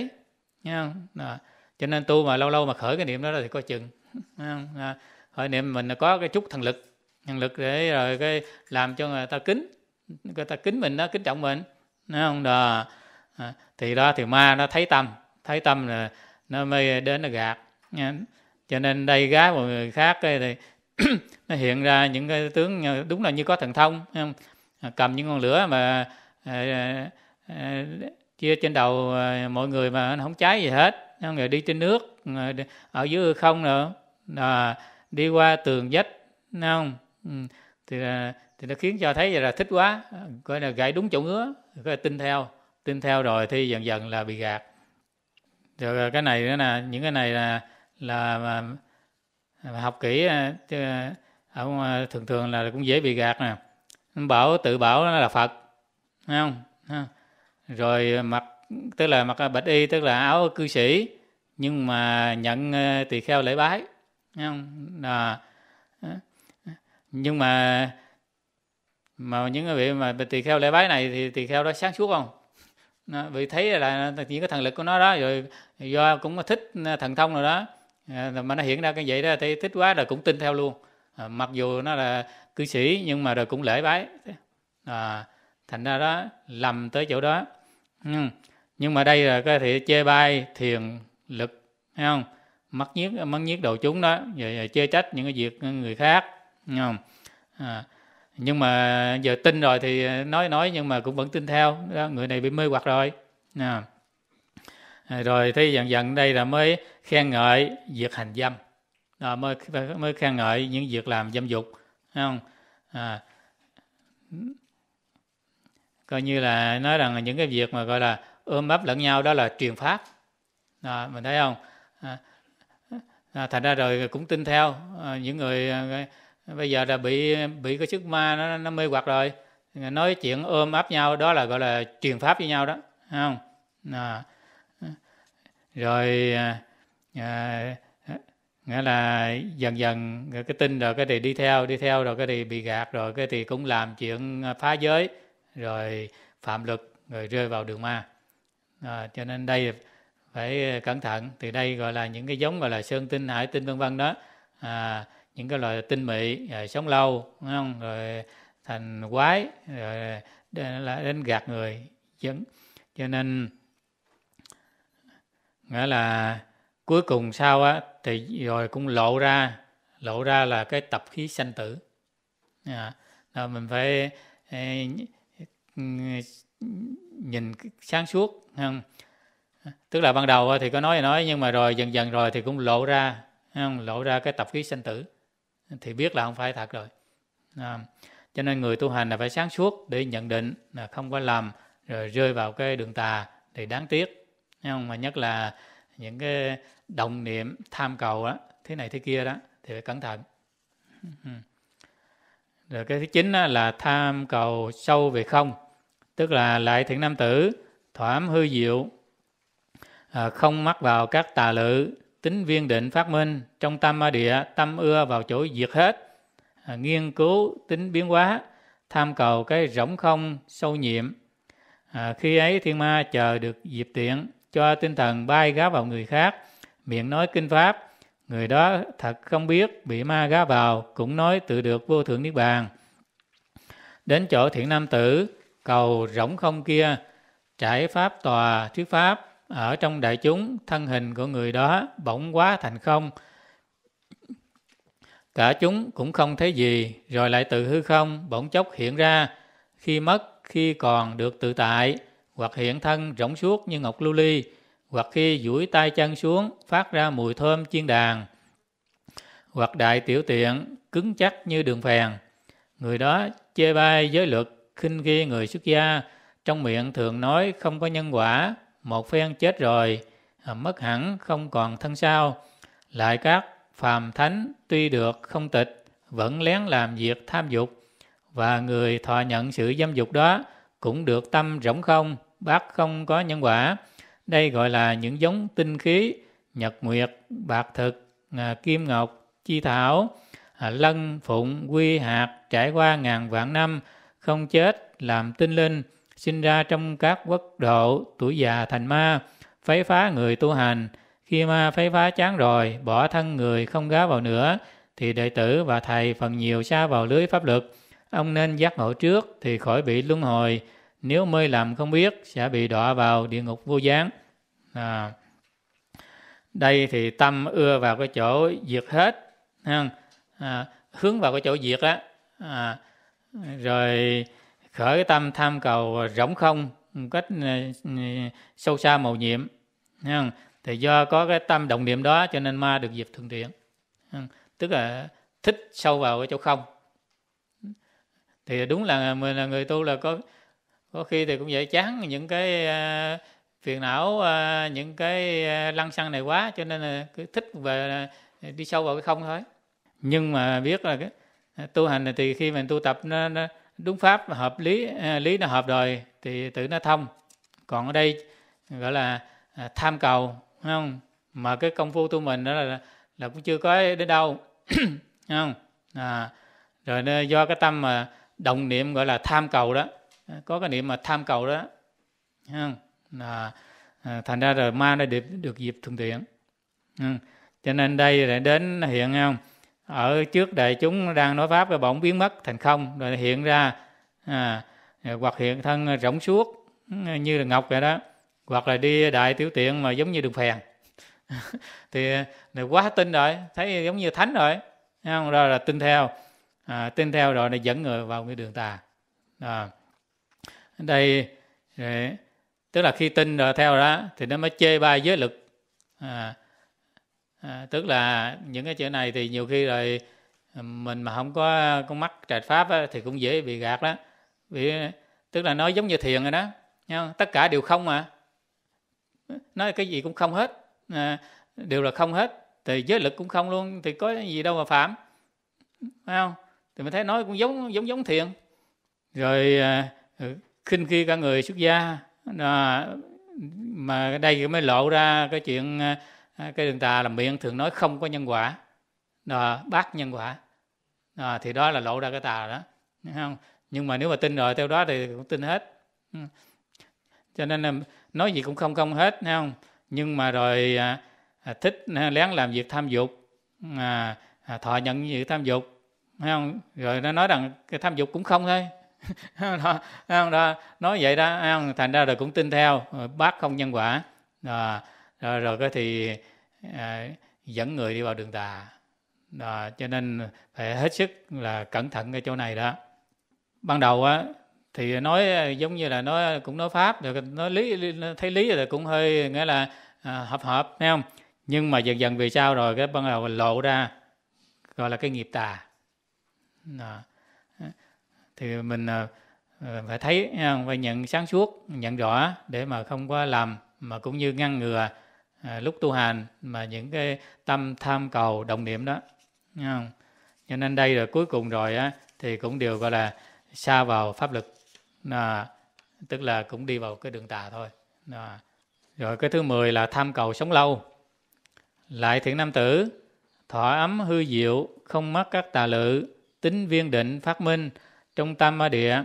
A: thấy không à, cho nên tu mà lâu lâu mà khởi cái niệm đó thì coi chừng thấy không? À, khởi niệm mình có cái chút thần lực thần lực để rồi cái làm cho người ta kính người ta kính mình đó kính trọng mình nó không đó à, thì đó thì ma nó thấy tâm thấy tâm là nó mới đến nó gạt cho nên đây gái một người khác thì nó hiện ra những cái tướng đúng là như có thần thông à, cầm những ngọn lửa mà à, chia trên đầu mọi người mà nó không cháy gì hết người đi trên nước ở dưới không nữa là đi qua tường vách không ừ, thì thì nó khiến cho thấy là thích quá gọi là gãy đúng chỗ ngứa cái tin theo tin theo rồi thì dần dần là bị gạt rồi cái này nữa nè, những cái này là là mà, mà học kỹ ờ, chứ ông ờ, ờ, thường thường là cũng dễ bị gạt nè bảo tự bảo nó là phật Thấy không rồi mặc tức là mặc bạch y tức là áo cư sĩ nhưng mà nhận tỳ kheo lễ bái Thấy không là nhưng mà mà những vị mà tỳ kheo lễ bái này thì tỳ kheo đó sáng suốt không nó, vì thấy là chỉ có thần lực của nó đó rồi do cũng thích à, thần thông rồi đó à, mà nó hiện ra cái vậy đó thì thích quá rồi cũng tin theo luôn à, mặc dù nó là cư sĩ nhưng mà rồi cũng lễ bái à, thành ra đó lầm tới chỗ đó nhưng, ừ, nhưng mà đây là cái thể chê bai thiền lực thấy không mắc nhiếc mắc nhiếc đầu chúng đó rồi, rồi chê trách những cái việc người khác không à, nhưng mà giờ tin rồi thì ờ, nói nói nhưng mà cũng vẫn tin theo đó, người này bị mê hoặc rồi à. rồi thấy dần dần đây là mới khen ngợi việc hành dâm à, mới mới khen ngợi những việc làm dâm dục Đấy không à. coi như là nói rằng là những cái việc mà gọi là ôm ấp lẫn nhau đó là truyền pháp à, mình thấy không à, à, thành ra rồi cũng tin theo à, những người à, bây giờ là bị bị cái sức ma nó, nó mê hoặc rồi nói chuyện ôm áp nhau đó là gọi là truyền pháp với nhau đó không à. rồi à, nghĩa là dần dần cái tin rồi cái thì đi theo đi theo rồi cái thì bị gạt rồi cái thì cũng làm chuyện phá giới rồi phạm luật rồi rơi vào đường ma à, cho nên đây phải cẩn thận từ đây gọi là những cái giống gọi là sơn tinh hải tinh vân vân đó à, những cái loại tinh mỹ rồi à, sống lâu không rồi thành quái rồi đến, gạt người dẫn cho nên nghĩa là cuối cùng sau á thì rồi cũng lộ ra lộ ra là cái tập khí sanh tử à, rồi mình phải à, nhìn sáng suốt không tức là ban đầu thì có nói thì nói nhưng mà rồi dần dần rồi thì cũng lộ ra không lộ ra cái tập khí sanh tử thì biết là không phải thật rồi à, cho nên người tu hành là phải sáng suốt để nhận định là không có làm rồi rơi vào cái đường tà thì đáng tiếc không? mà nhất là những cái đồng niệm tham cầu đó thế này thế kia đó thì phải cẩn thận rồi cái thứ chín là tham cầu sâu về không tức là lại thiện nam tử thỏa hư diệu à, không mắc vào các tà lự tính viên định phát minh trong tâm ma địa tâm ưa vào chỗ diệt hết à, nghiên cứu tính biến hóa tham cầu cái rỗng không sâu nhiệm à, khi ấy thiên ma chờ được dịp tiện cho tinh thần bay gá vào người khác miệng nói kinh pháp người đó thật không biết bị ma gá vào cũng nói tự được vô thượng niết bàn đến chỗ thiện nam tử cầu rỗng không kia trải pháp tòa thuyết pháp ở trong đại chúng thân hình của người đó bỗng quá thành không cả chúng cũng không thấy gì rồi lại tự hư không bỗng chốc hiện ra khi mất khi còn được tự tại hoặc hiện thân rỗng suốt như ngọc lưu ly hoặc khi duỗi tay chân xuống phát ra mùi thơm chiên đàn hoặc đại tiểu tiện cứng chắc như đường phèn người đó chê bai giới luật khinh ghi người xuất gia trong miệng thường nói không có nhân quả một phen chết rồi, à, mất hẳn không còn thân sao. Lại các phàm thánh tuy được không tịch, vẫn lén làm việc tham dục, và người thọ nhận sự dâm dục đó cũng được tâm rỗng không, bác không có nhân quả. Đây gọi là những giống tinh khí, nhật nguyệt, bạc thực, à, kim ngọc, chi thảo, à, lân, phụng, quy hạt trải qua ngàn vạn năm, không chết, làm tinh linh, sinh ra trong các quốc độ, tuổi già thành ma, phế phá người tu hành. Khi ma phế phá chán rồi, bỏ thân người không gá vào nữa, thì đệ tử và thầy phần nhiều xa vào lưới pháp lực. Ông nên giác ngộ trước thì khỏi bị luân hồi. Nếu mê làm không biết, sẽ bị đọa vào địa ngục vô gián. À. Đây thì tâm ưa vào cái chỗ diệt hết. À, hướng vào cái chỗ diệt á. À, rồi khởi tâm tham cầu rỗng không một cách ờ, ờ, sâu xa màu nhiệm thì do có cái tâm động niệm đó cho nên ma được dịp thường tiện tức là thích sâu vào cái chỗ không thì đúng là mình là người tu là có có khi thì cũng dễ chán những cái ờ, phiền não những cái lăng xăng này quá cho nên là cứ thích về đi sâu vào cái không thôi nhưng mà biết là cái tu hành thì khi mình tu tập nó, nó đúng pháp hợp lý à, lý nó hợp rồi thì tự nó thông còn ở đây gọi là à, tham cầu không mà cái công phu tu mình đó là là cũng chưa có đến đâu không à, rồi nó do cái tâm mà động niệm gọi là tham cầu đó à, có cái niệm mà tham cầu đó không là thành ra rồi ma nó được được dịp thuận tiện không? cho nên đây là đến hiện không ở trước đại chúng đang nói pháp rồi bỗng biến mất thành không rồi hiện ra à, hoặc hiện thân rỗng suốt như là ngọc vậy đó hoặc là đi đại tiểu tiện mà giống như đường phèn thì này quá tin rồi thấy giống như thánh rồi không rồi là tin theo à, tin theo rồi này dẫn người vào cái đường tà à, đây rồi, tức là khi tin rồi theo đó thì nó mới chê bai giới lực à, à, tức là những cái chỗ này thì nhiều khi rồi ừ, mình mà không có con mắt trạch pháp á, thì cũng dễ bị gạt đó vì tức là nói giống như thiền rồi đó nha tất cả đều không mà nói cái gì cũng không hết à, đều là không hết thì giới lực cũng không luôn thì có gì đâu mà phạm phải không thì mình thấy nói cũng giống giống giống thiền rồi à, ừ, khinh khi cả người xuất gia à, mà đây mới lộ ra cái chuyện à, À, cái đường tà là miệng thường nói không có nhân quả à, bác nhân quả à, thì đó là lộ ra cái tà đó không nhưng mà nếu mà tin rồi theo đó thì cũng tin hết ừ. cho nên là nói gì cũng không không hết thấy không nhưng mà rồi à, à thích à, lén làm việc tham dục à, à, thọ nhận việc tham dục thấy không rồi nó nói rằng cái tham dục cũng không thôi đó, đó, nói vậy đó không? thành ra rồi cũng tin theo bác không nhân quả à, rồi, rồi thì à, dẫn người đi vào đường tà đó, cho nên phải hết sức là cẩn thận cái chỗ này đó ban đầu á thì nói à, giống như là nói cũng nói pháp rồi nói lý thấy lý rồi cũng hơi nghĩa là à, hợp hợp thấy không nhưng mà dần dần về sau rồi cái ban đầu lộ ra gọi là cái nghiệp tà đó. thì mình à, à phải thấy phải nhận sáng suốt nhận rõ để mà không có làm mà cũng như ngăn ngừa à, lúc tu hành mà những cái tâm tham cầu đồng niệm đó không? cho nên đây là cuối cùng rồi á thì cũng đều gọi là xa vào pháp lực à, tức là cũng đi vào cái đường tà thôi à. rồi cái thứ 10 là tham cầu sống lâu lại thiện nam tử thọ ấm hư diệu không mắc các tà lự tính viên định phát minh trong tâm ở địa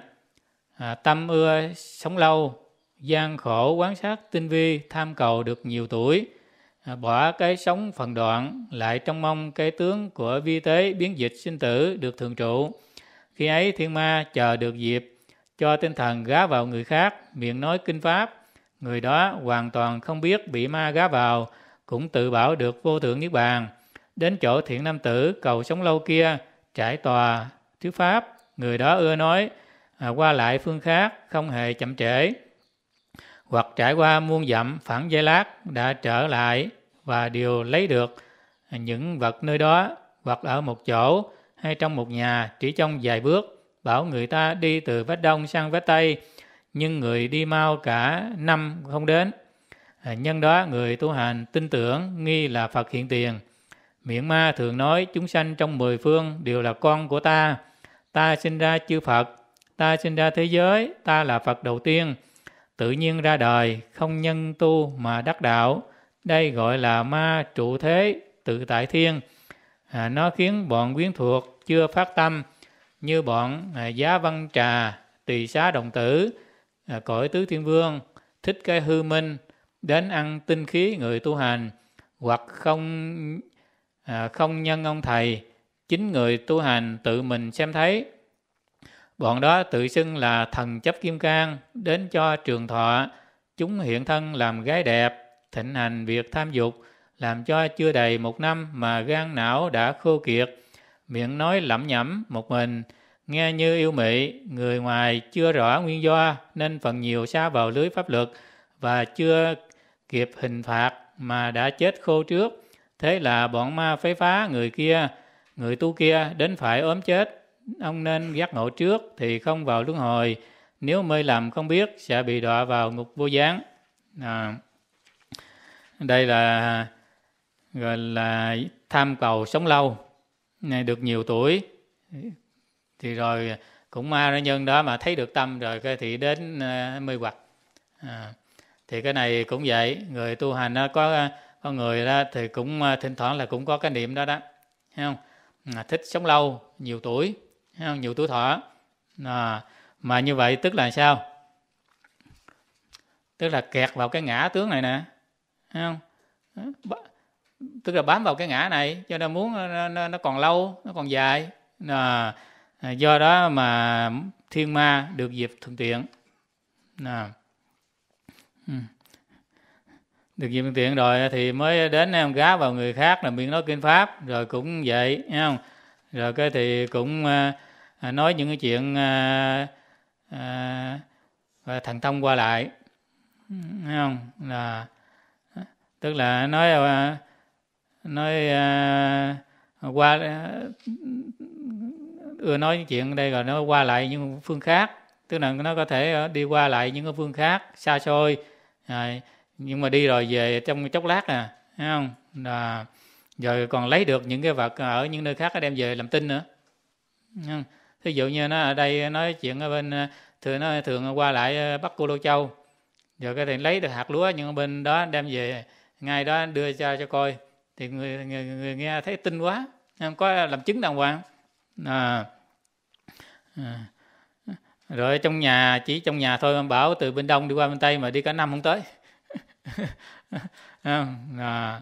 A: à, tâm ưa sống lâu gian khổ quán sát tinh vi tham cầu được nhiều tuổi à, bỏ cái sống phần đoạn lại trong mong cái tướng của vi tế biến dịch sinh tử được thường trụ khi ấy thiên ma chờ được dịp cho tinh thần gá vào người khác miệng nói kinh pháp người đó hoàn toàn không biết bị ma gá vào cũng tự bảo được vô thượng niết bàn đến chỗ thiện nam tử cầu sống lâu kia trải tòa thuyết pháp người đó ưa nói à, qua lại phương khác không hề chậm trễ hoặc trải qua muôn dặm phản giây lát đã trở lại và đều lấy được những vật nơi đó hoặc ở một chỗ hay trong một nhà chỉ trong vài bước bảo người ta đi từ vách đông sang vách tây nhưng người đi mau cả năm không đến à, nhân đó người tu hành tin tưởng nghi là phật hiện tiền miệng ma thường nói chúng sanh trong mười phương đều là con của ta ta sinh ra chư phật ta sinh ra thế giới ta là phật đầu tiên tự nhiên ra đời, không nhân tu mà đắc đạo. Đây gọi là ma trụ thế, tự tại thiên. À, nó khiến bọn quyến thuộc chưa phát tâm, như bọn à, giá văn trà, tỳ xá đồng tử, à, cõi tứ thiên vương, thích cái hư minh, đến ăn tinh khí người tu hành, hoặc không à, không nhân ông thầy, chính người tu hành tự mình xem thấy Bọn đó tự xưng là thần chấp kim cang, đến cho trường thọ, chúng hiện thân làm gái đẹp, thịnh hành việc tham dục, làm cho chưa đầy một năm mà gan não đã khô kiệt, miệng nói lẩm nhẩm một mình, nghe như yêu mị, người ngoài chưa rõ nguyên do nên phần nhiều xa vào lưới pháp luật và chưa kịp hình phạt mà đã chết khô trước. Thế là bọn ma phế phá người kia, người tu kia đến phải ốm chết ông nên giác ngộ trước thì không vào luân hồi nếu mê làm không biết sẽ bị đọa vào ngục vô gián à, đây là gọi là tham cầu sống lâu này được nhiều tuổi thì rồi cũng ma nó nhân đó mà thấy được tâm rồi thì đến à, mê hoặc à, thì cái này cũng vậy người tu hành nó có có người đó thì cũng à, thỉnh thoảng là cũng có cái niệm đó đó thấy không à, thích sống lâu nhiều tuổi không? nhiều tuổi thọ à, mà như vậy tức là sao tức là kẹt vào cái ngã tướng này nè không tức là bám vào cái ngã này cho nên muốn ờ, nó, nó, còn lâu nó còn dài à, do đó mà thiên ma được dịp thuận tiện à. được dịp thuận tiện rồi thì mới đến em gá vào người khác là miệng nói kinh pháp rồi cũng vậy không rồi cái thì cũng ờ, ờ, nói những cái chuyện ờ, thần thông qua lại Thấy không là tức là nói nói qua ưa nói những chuyện đây rồi nó qua lại những phương khác tức là nó có thể đi qua lại những cái phương khác xa xôi à, nhưng mà đi rồi về trong chốc lát à thấy không là rồi còn lấy được những cái vật ở những nơi khác đem về làm tin nữa ừ. thí dụ như nó ở đây nói chuyện ở bên thường nó thường qua lại ờ, bắc cô lô châu rồi cái thì lấy được hạt lúa những bên đó đem về ngay đó đưa cho cho coi thì người người, người nghe thấy tin quá không có làm chứng đàng hoàng à, à. rồi trong nhà chỉ trong nhà thôi bảo từ bên đông đi qua bên tây mà đi cả năm không tới à, à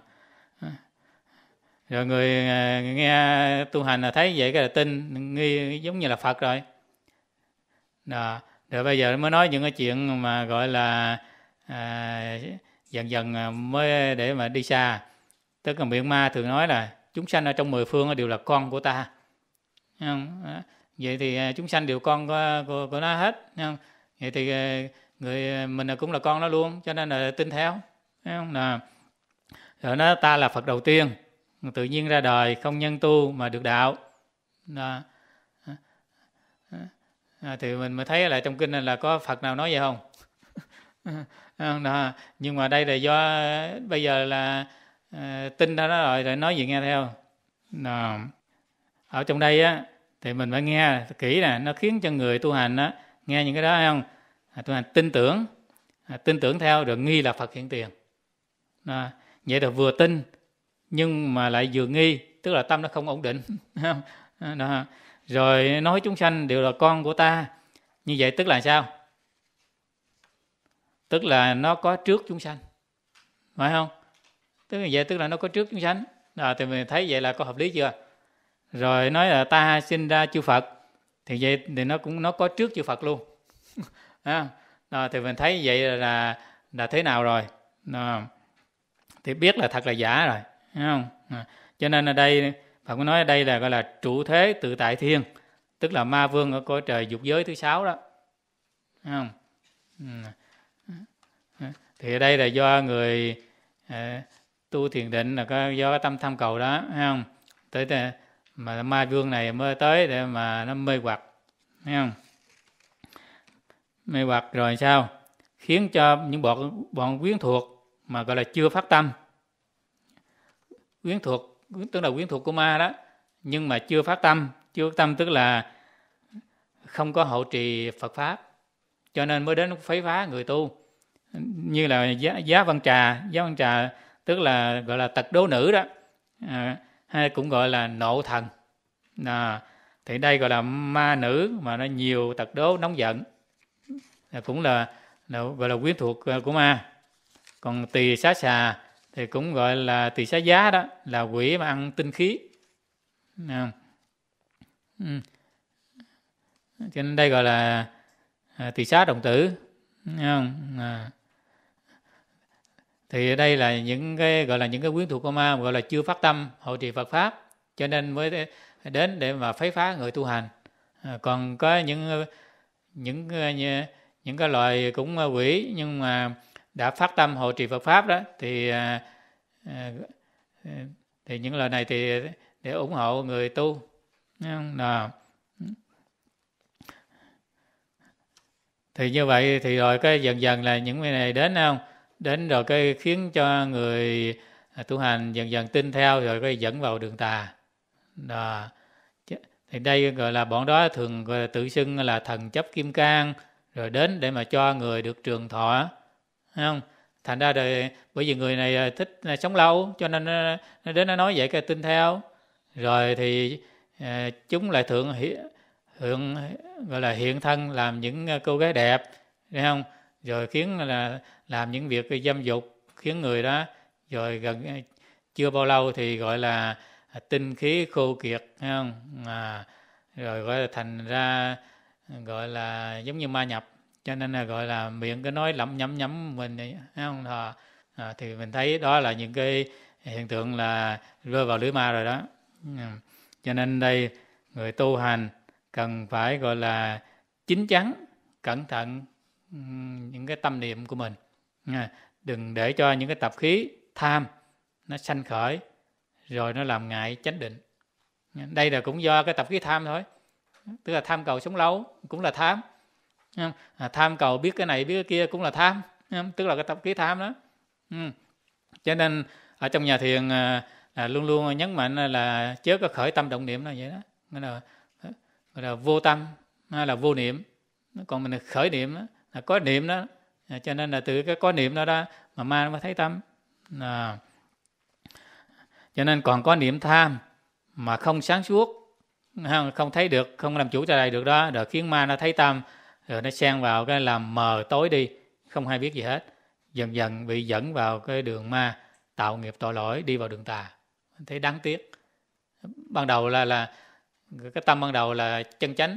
A: rồi người à, nghe tu hành là thấy vậy cái là tin nghi giống như là phật rồi đó. rồi bây giờ mới nói những cái chuyện mà gọi là à, dần dần à, mới để mà đi xa tức là miệng ma thường nói là chúng sanh ở trong mười phương đều là con của ta không? vậy thì à, chúng sanh đều con của, của, của nó hết không? vậy thì người mình cũng là con nó luôn cho nên là tin theo không? Nào. rồi nó ta là phật đầu tiên tự nhiên ra đời không nhân tu mà được đạo đó. À, thì mình mới thấy là trong kinh này là có Phật nào nói vậy không đó. nhưng mà đây là do bây giờ là à, tin ra đó rồi rồi nói gì nghe theo đó. ở trong đây á thì mình phải nghe kỹ nè nó khiến cho người tu hành á nghe những cái đó không à, tu hành tin tưởng à, tin tưởng theo rồi nghi là Phật hiện tiền đó. vậy là vừa tin nhưng mà lại vừa nghi tức là tâm nó không ổn định đó. rồi nói chúng sanh đều là con của ta như vậy tức là sao tức là nó có trước chúng sanh phải không tức là vậy tức là nó có trước chúng sanh à, thì mình thấy vậy là có hợp lý chưa rồi nói là ta sinh ra chư Phật thì vậy thì nó cũng nó có trước chư Phật luôn đó, thì mình thấy vậy là là thế nào rồi đó. thì biết là thật là giả rồi không? À, cho nên ở đây Phật mới nói ở đây là gọi là trụ thế tự tại thiên, tức là ma vương ở cõi trời dục giới thứ sáu đó. không? Ừ. Thì ở đây là do người à, tu thiền định là có do cái tâm tham cầu đó, không? Tới mà ma vương này mới tới để mà nó mê hoặc, không? Mê hoặc rồi sao? Khiến cho những bọn bọn quyến thuộc mà gọi là chưa phát tâm quyến thuộc tức là quyến thuộc của ma đó nhưng mà chưa phát tâm chưa phát tâm tức là không có hậu trì Phật pháp cho nên mới đến phấy phá người tu như là giá, giá văn trà giá văn trà tức là gọi là tật đố nữ đó à, hay cũng gọi là nộ thần à, thì đây gọi là ma nữ mà nó nhiều tật đố nóng giận à, cũng là, là gọi là quyến thuộc à, của ma còn tỳ xá xà thì cũng gọi là tỳ xá giá đó là quỷ mà ăn tinh khí không? Ừ. cho nên đây gọi là à, tỳ xá đồng tử Đấy không à. thì đây là những cái gọi là những cái quyến thuộc của ma gọi là chưa phát tâm hộ trì Phật pháp cho nên mới đến để mà phế phá người tu hành à, còn có những những à, những, những cái loại cũng à, quỷ nhưng mà đã phát tâm hộ trì Phật pháp đó thì à, à, à, thì những lời này thì để ủng hộ người tu nào thì như vậy thì rồi cái dần dần là những cái này đến không đến rồi cái khiến cho người tu hành dần dần tin theo rồi cái dẫn vào đường tà đó. thì đây gọi là bọn đó thường tự xưng là thần chấp kim cang rồi đến để mà cho người được trường thọ không? Thành ra đời bởi vì người này à, thích à, sống lâu cho nên nó à, đến nó nói vậy cái tin theo. Rồi thì chúng lại thượng hiện gọi là hiện thân làm những cô gái đẹp, thấy không? Rồi khiến là làm những việc dâm dục khiến người đó rồi gần chưa bao lâu thì gọi là tinh khí khô kiệt thấy không à, rồi gọi là thành ra gọi là giống như ma nhập cho nên là gọi là miệng cứ nói lẩm nhẩm nhẩm mình đấy, không thờ à, thì mình thấy đó là những cái hiện tượng là rơi vào lưới ma rồi đó cho nên đây người tu hành cần phải gọi là chín chắn cẩn thận những cái tâm niệm của mình à, đừng để cho những cái tập khí tham nó sanh khởi rồi nó làm ngại chánh định đây là cũng do cái tập khí tham thôi tức là tham cầu sống lâu cũng là tham À, tham cầu biết cái này biết cái kia cũng là tham tức là cái tập khí tham đó ừ. cho nên ở trong nhà thiền à, à, luôn luôn nhấn mạnh là chớ có khởi tâm động niệm là vậy đó gọi là, gọi là vô tâm hay là vô niệm còn mình khởi niệm đó, là có niệm đó à, cho nên là từ cái có niệm đó đó mà ma nó mới thấy tâm à. cho nên còn có niệm tham mà không sáng suốt không thấy được không làm chủ trở lại được đó rồi khiến ma nó thấy tâm rồi ừ, nó xen vào cái làm mờ tối đi không hay biết gì hết dần dần bị dẫn vào cái đường ma tạo nghiệp tội lỗi đi vào đường tà thấy đáng tiếc ban đầu là là cái tâm ban đầu là chân chánh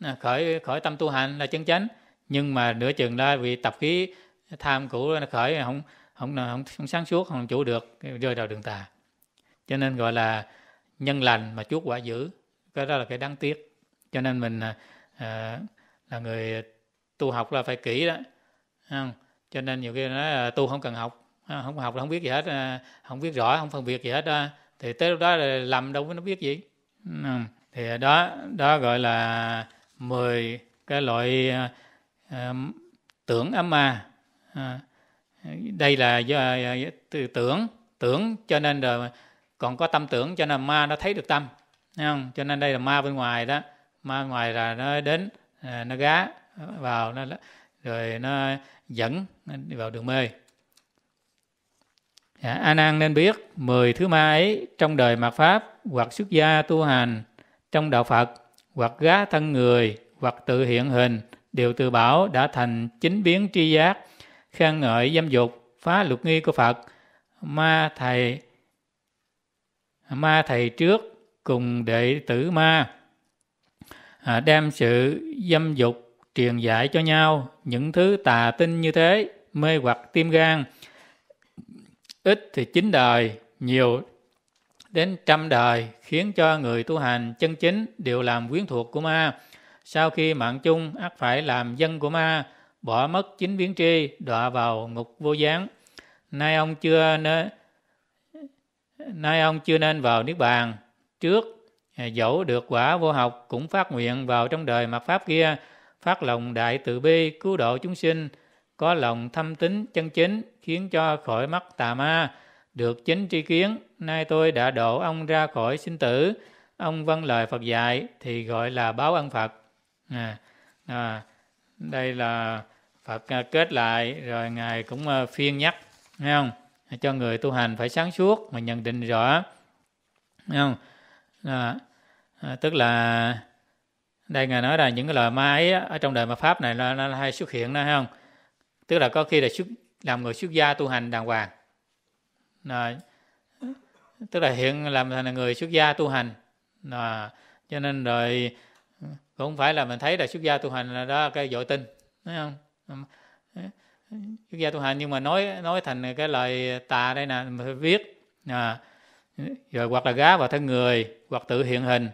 A: à, khởi khởi tâm tu hành là chân chánh nhưng mà nửa chừng đó vì tập khí tham cũ nó khởi không không không, không sáng suốt không chủ được rơi vào đường tà cho nên gọi là nhân lành mà chuốc quả dữ cái đó là cái đáng tiếc cho nên mình à, à là người tu học là phải kỹ đó không? cho nên nhiều khi nói tu không cần học không học là không biết gì hết à, không biết rõ không phân biệt gì hết đó. thì tới lúc đó là làm đâu có nó biết gì thì đó đó gọi là 10 cái loại à, à, tưởng âm ma đây là do từ tưởng tưởng cho nên rồi còn có tâm tưởng cho nên ma nó thấy được tâm không? cho nên đây là ma bên ngoài đó ma ngoài là nó đến À, nó gá vào nó rồi nó dẫn nó đi vào đường mê à, a nan nên biết 10 thứ ma ấy trong đời mạt pháp hoặc xuất gia tu hành trong đạo phật hoặc gá thân người hoặc tự hiện hình đều từ bảo đã thành chính biến tri giác khen ngợi dâm dục phá luật nghi của phật ma thầy ma thầy trước cùng đệ tử ma à, đem sự dâm dục truyền dạy cho nhau những thứ tà tinh như thế mê hoặc tim gan ít thì chín đời nhiều đến trăm đời khiến cho người tu hành chân chính đều làm quyến thuộc của ma sau khi mạng chung ắt phải làm dân của ma bỏ mất chính biến tri đọa vào ngục vô gián nay ông chưa nên nay ông chưa nên vào niết bàn trước dẫu được quả vô học cũng phát nguyện vào trong đời mặt pháp kia phát lòng đại từ bi cứu độ chúng sinh có lòng thâm tín chân chính khiến cho khỏi mắc tà ma được chính tri kiến nay tôi đã độ ông ra khỏi sinh tử ông vâng lời Phật dạy thì gọi là báo ân Phật à, à, đây là Phật à, kết lại rồi ngài cũng à, phiên nhắc nghe không cho người tu hành phải sáng suốt mà nhận định rõ nghe không à, tức là đây ngài nói là những cái lời ma ấy ở trong đời mà pháp này nó, nó hay xuất hiện đó hay không tức là có khi là xuất làm người xuất gia tu hành đàng hoàng à, tức là hiện làm thành người xuất gia tu hành à, cho nên rồi cũng phải là mình thấy là xuất gia tu hành là đó cái dội tin thấy không xuất gia tu hành nhưng mà nói nói thành cái lời tà đây nè mình phải viết à, rồi hoặc là gá vào thân người hoặc tự hiện hình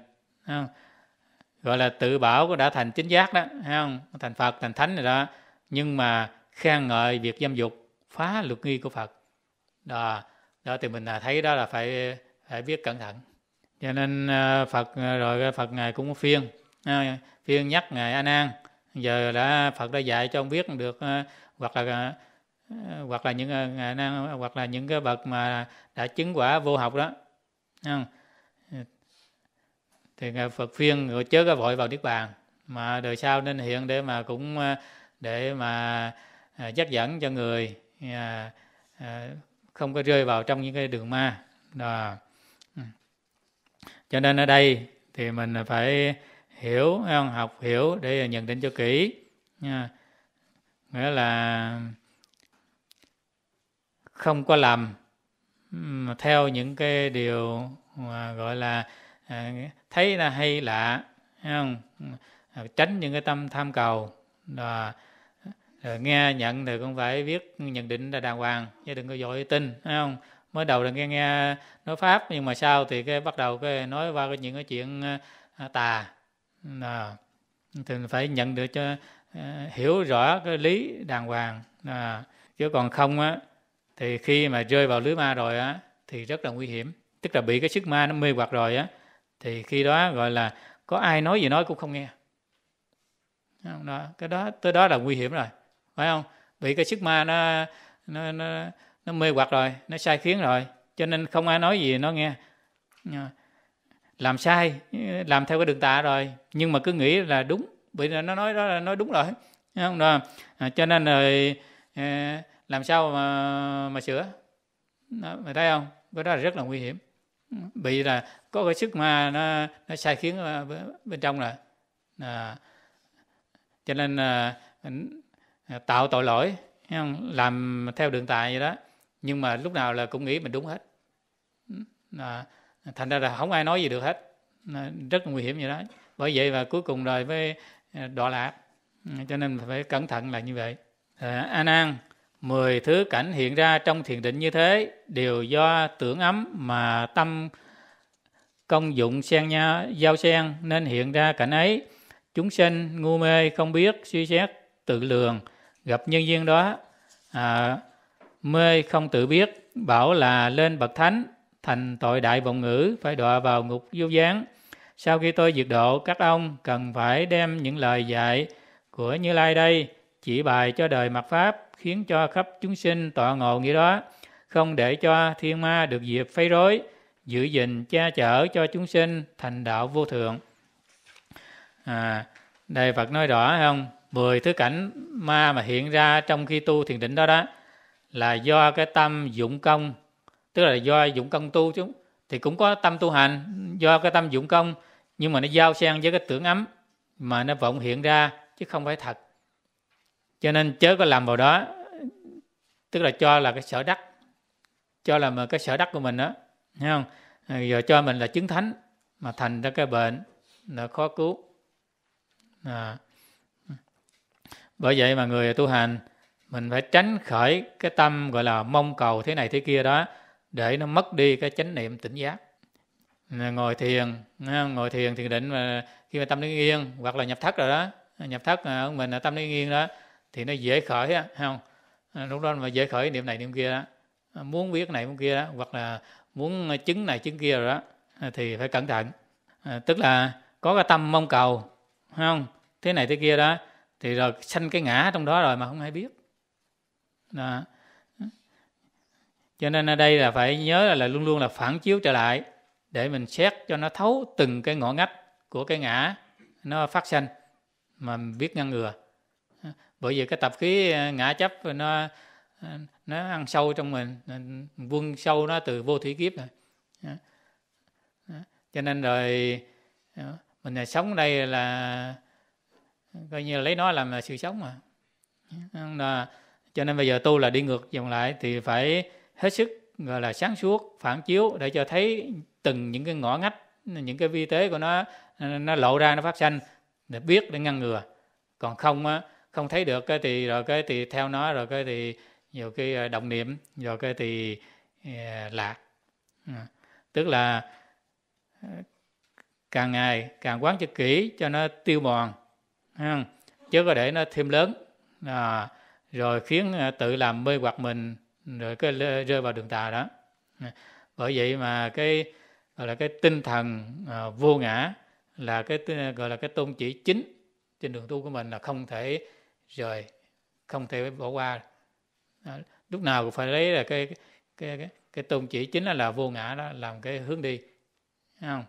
A: không? gọi là tự bảo đã thành chính giác đó không thành phật thành thánh rồi đó nhưng mà khen ngợi việc dâm dục phá luật nghi của phật đó đó thì mình à, thấy đó là phải phải biết cẩn thận cho nên à, phật à, rồi phật ngài cũng phiên phiên nhắc ngài a nan giờ đã phật đã dạy cho ông biết được hoặc là hoặc là những ờ, hoặc là những cái bậc mà đã chứng quả vô học đó thì Phật phiên người chớ có vội vào niết bàn mà đời sau nên hiện để mà cũng ờ, để mà ờ, dắt dẫn cho người à, à, không có rơi vào trong những cái đường ma đó. Ừ. cho nên ở đây thì mình phải hiểu học hiểu để nhận định cho kỹ nghĩa là không có làm theo những cái điều mà gọi là à, thấy là hay lạ không ờ, tránh những cái tâm tham cầu là ờ, nghe nhận thì cũng phải viết nhận định là đàng hoàng chứ đừng có dội tin thấy không mới đầu là nghe nghe nói pháp nhưng mà sau thì cái bắt đầu cái nói qua những cái chuyện ờ, à, tà à, thì phải nhận được cho hiểu rõ cái lý đàng hoàng à, chứ còn không á thì khi mà rơi vào lưới ma rồi á thì rất là nguy hiểm tức là bị cái sức ma nó mê hoặc rồi á thì khi đó gọi là có ai nói gì nói cũng không nghe đó, cái đó tới đó là nguy hiểm rồi phải không bị cái sức ma nó nó nó, nó mê hoặc rồi nó sai khiến rồi cho nên không ai nói gì nó nghe làm sai làm theo cái đường tà rồi nhưng mà cứ nghĩ là đúng bởi nó nói đó là nói đúng rồi không đó à, cho nên rồi à, làm sao mà mà sửa, đó, mà thấy không cái đó là rất là nguy hiểm bị là có cái sức mà nó nó sai khiến ờ, bên trong là à, cho nên à, tạo tội lỗi làm theo đường tài vậy đó nhưng mà lúc nào là cũng nghĩ mình đúng hết à, thành ra là không ai nói gì được hết rất nguy hiểm vậy đó bởi vậy và cuối cùng rồi với à, đọa lạc cho nên phải cẩn thận là như vậy à, ờ, an an Mười thứ cảnh hiện ra trong thiền định như thế đều do tưởng ấm mà tâm công dụng xen nhau giao xen nên hiện ra cảnh ấy. Chúng sinh ngu mê không biết suy xét tự lường gặp nhân duyên đó à, mê không tự biết bảo là lên bậc thánh thành tội đại vọng ngữ phải đọa vào ngục vô gián. Sau khi tôi diệt độ các ông cần phải đem những lời dạy của Như Lai đây chỉ bài cho đời mặt pháp khiến cho khắp chúng sinh tọa ngộ nghĩa đó, không để cho thiên ma được dịp phây rối, giữ gìn che chở cho chúng sinh thành đạo vô thượng. À, đây Phật nói rõ không? Mười thứ cảnh ma mà hiện ra trong khi tu thiền định đó đó là do cái tâm dụng công, tức là do dụng công tu chúng thì cũng có tâm tu hành do cái tâm dụng công nhưng mà nó giao sang với cái tưởng ấm mà nó vọng hiện ra chứ không phải thật cho nên chớ có làm vào đó tức là cho là cái sở đắc cho là mà cái sở đắc của mình đó thấy không ờ, giờ cho mình là chứng thánh mà thành ra cái bệnh là khó cứu à. bởi vậy mà người tu hành mình phải tránh khỏi cái tâm gọi là mong cầu thế này thế kia đó để nó mất đi cái chánh niệm tỉnh giác ngồi thiền ngồi thiền thiền định mà khi mà tâm đứng yên hoặc là nhập thất rồi đó nhập thất ông mình là tâm đứng yên đó thì nó dễ khởi á không à, lúc đó mà dễ khởi niệm này niệm kia đó à, muốn biết này muốn kia đó hoặc là muốn chứng này chứng kia rồi đó à, thì phải cẩn thận tức là có cái tâm mong cầu không thế này thế kia đó thì rồi sanh cái ngã trong đó rồi mà không hay biết đó. cho nên ở đây là phải nhớ là, là luôn luôn là phản chiếu trở lại để mình xét cho nó thấu từng cái ngõ ngách của cái ngã nó phát sanh mà biết ngăn ngừa bởi vì cái tập khí ờ, ngã chấp nó ờ, nó ăn sâu trong mình quân sâu nó từ vô thủy kiếp rồi cho nên rồi ờ, mình là sống đây là coi như là lấy nó làm là sự sống mà là, cho nên bây giờ tu là đi ngược dòng lại thì phải hết sức gọi là sáng suốt phản chiếu để cho thấy từng những cái ngõ ngách những cái vi tế của nó nó lộ ra nó phát sanh để biết để ngăn ngừa còn không á không thấy được cái thì rồi cái thì theo nó rồi cái thì nhiều cái ờ, động niệm rồi cái thì ờ, lạc ừ. tức là ờ, càng ngày càng quán cho kỹ cho nó tiêu mòn chứ có để nó thêm lớn à, rồi khiến tự làm mê hoặc mình rồi cái rơi vào đường tà đó ừ. bởi vậy mà cái gọi là cái tinh thần à, vô ngã là cái gọi là cái tôn chỉ chính trên đường tu của mình là không thể rồi không thể bỏ qua đó. lúc nào cũng phải lấy là cái cái cái, cái tôn chỉ chính là, là vô ngã đó làm cái hướng đi Đấy không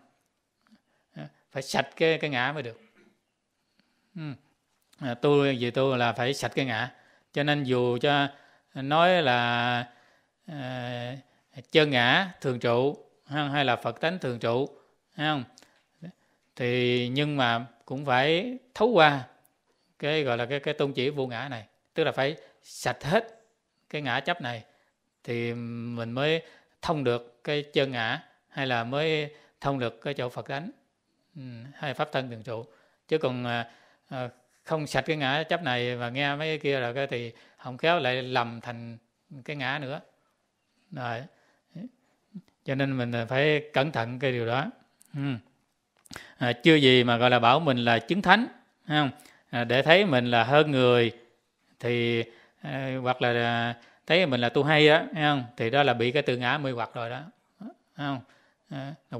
A: phải sạch cái cái ngã mới được ừ. à, tôi vì tôi là phải sạch cái ngã cho nên dù cho nói là à, chân ngã thường trụ hay là phật tánh thường trụ không thì nhưng mà cũng phải thấu qua cái gọi là cái cái tôn chỉ vô ngã này tức là phải sạch hết cái ngã chấp này thì mình mới thông được cái chân ngã hay là mới thông được cái chỗ Phật đánh ừ, hay pháp thân thường trụ chứ còn à, à, không sạch cái ngã chấp này và nghe mấy cái kia rồi cái thì không khéo lại lầm thành cái ngã nữa rồi cho nên mình phải cẩn thận cái điều đó ừ. à, chưa gì mà gọi là bảo mình là chứng thánh không À, để thấy mình là hơn người thì à, hoặc là à, thấy mình là tu hay á, thấy không thì đó là bị cái tự ngã mười hoặc rồi đó không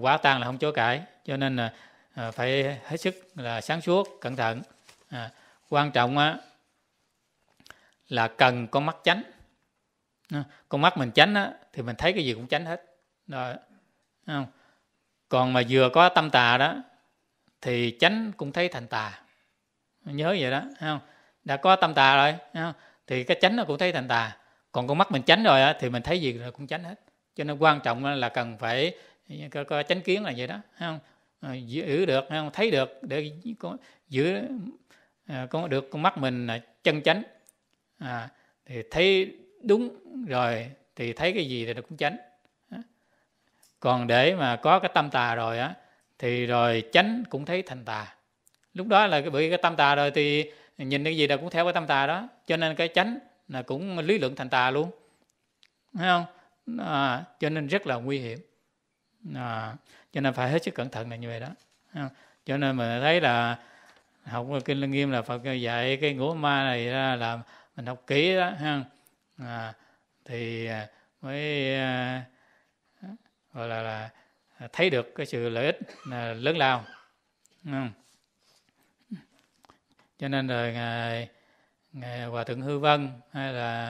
A: quá tan là không chối cãi cho nên là phải hết sức là sáng suốt cẩn thận quan trọng á, là cần con mắt chánh, con mắt mình chánh á, thì mình thấy cái gì cũng chánh hết rồi không còn mà vừa có tâm tà đó thì chánh cũng thấy thành tà nhớ vậy đó không đã có tâm tà rồi không? thì cái chánh nó cũng thấy thành tà còn con mắt mình chánh rồi á, thì mình thấy gì rồi cũng chánh hết cho nên quan trọng là cần phải có, có chánh kiến là vậy đó không ờ, giữ được không thấy được để có, giữ à, có được con mắt mình là chân chánh à, thì thấy đúng rồi thì thấy cái gì thì nó cũng chánh còn để mà có cái tâm tà rồi á thì rồi chánh cũng thấy thành tà lúc đó là bởi cái tâm tà rồi thì nhìn cái gì là cũng theo cái tâm tà đó cho nên cái chánh là cũng lý luận thành tà luôn thấy không à, cho nên rất là nguy hiểm à, cho nên phải hết sức cẩn thận này như vậy đó không? cho nên mình thấy là học kinh lăng nghiêm là phật dạy cái ngũ ma này ra là mình học kỹ đó ha à, thì à, mới à, gọi là, là à, thấy được cái sự lợi ích lớn lao không? cho nên rồi ngài, ngài hòa thượng hư vân hay là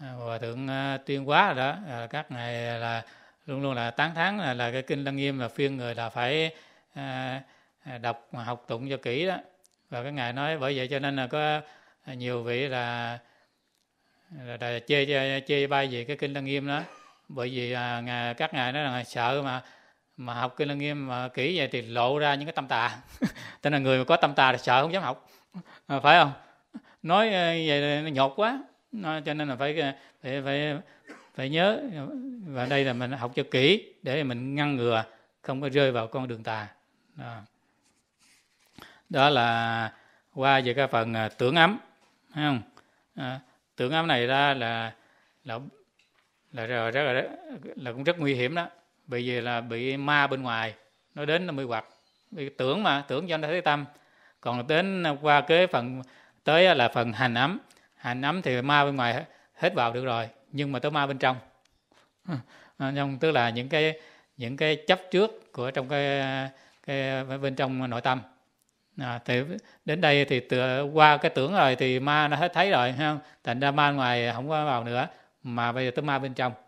A: à, hòa thượng à, tuyên quá rồi đó là các ngài là luôn luôn là tán thán là, là cái kinh lăng nghiêm là phiên người là phải à, à đọc học tụng cho kỹ đó và cái ngài nói bởi vậy cho nên là có nhiều vị là là, là chê chê, chê bai về cái kinh lăng nghiêm đó bởi vì à, ngài, các ngài nói là sợ mà mà học kinh lăng nghiêm mà kỹ vậy thì lộ ra những cái tâm tà tức là người mà có tâm tà thì sợ không dám học à, phải không nói ờ, vậy nó nhột quá nó, cho nên là phải ờ, phải phải phải nhớ và đây là mình học cho kỹ để mình ngăn ngừa không có rơi vào con đường tà đó, đó là qua về cái phần ờ, tưởng ấm thấy không à, tưởng ấm này ra là là là, là, là, là, là cũng rất nguy hiểm đó bị gì là bị ma bên ngoài nó đến nó mới hoặc tưởng mà tưởng cho nó thấy tâm còn đến qua cái phần tới là phần hành ấm hành ấm thì ma bên ngoài hết vào được rồi nhưng mà tới ma bên trong trong tức là những cái những cái chấp trước của trong cái cái bên trong nội tâm à, thì đến đây thì tựa, qua cái tưởng rồi thì ma nó hết thấy rồi ha thành ra ma ngoài không có vào nữa mà bây giờ tới ma bên trong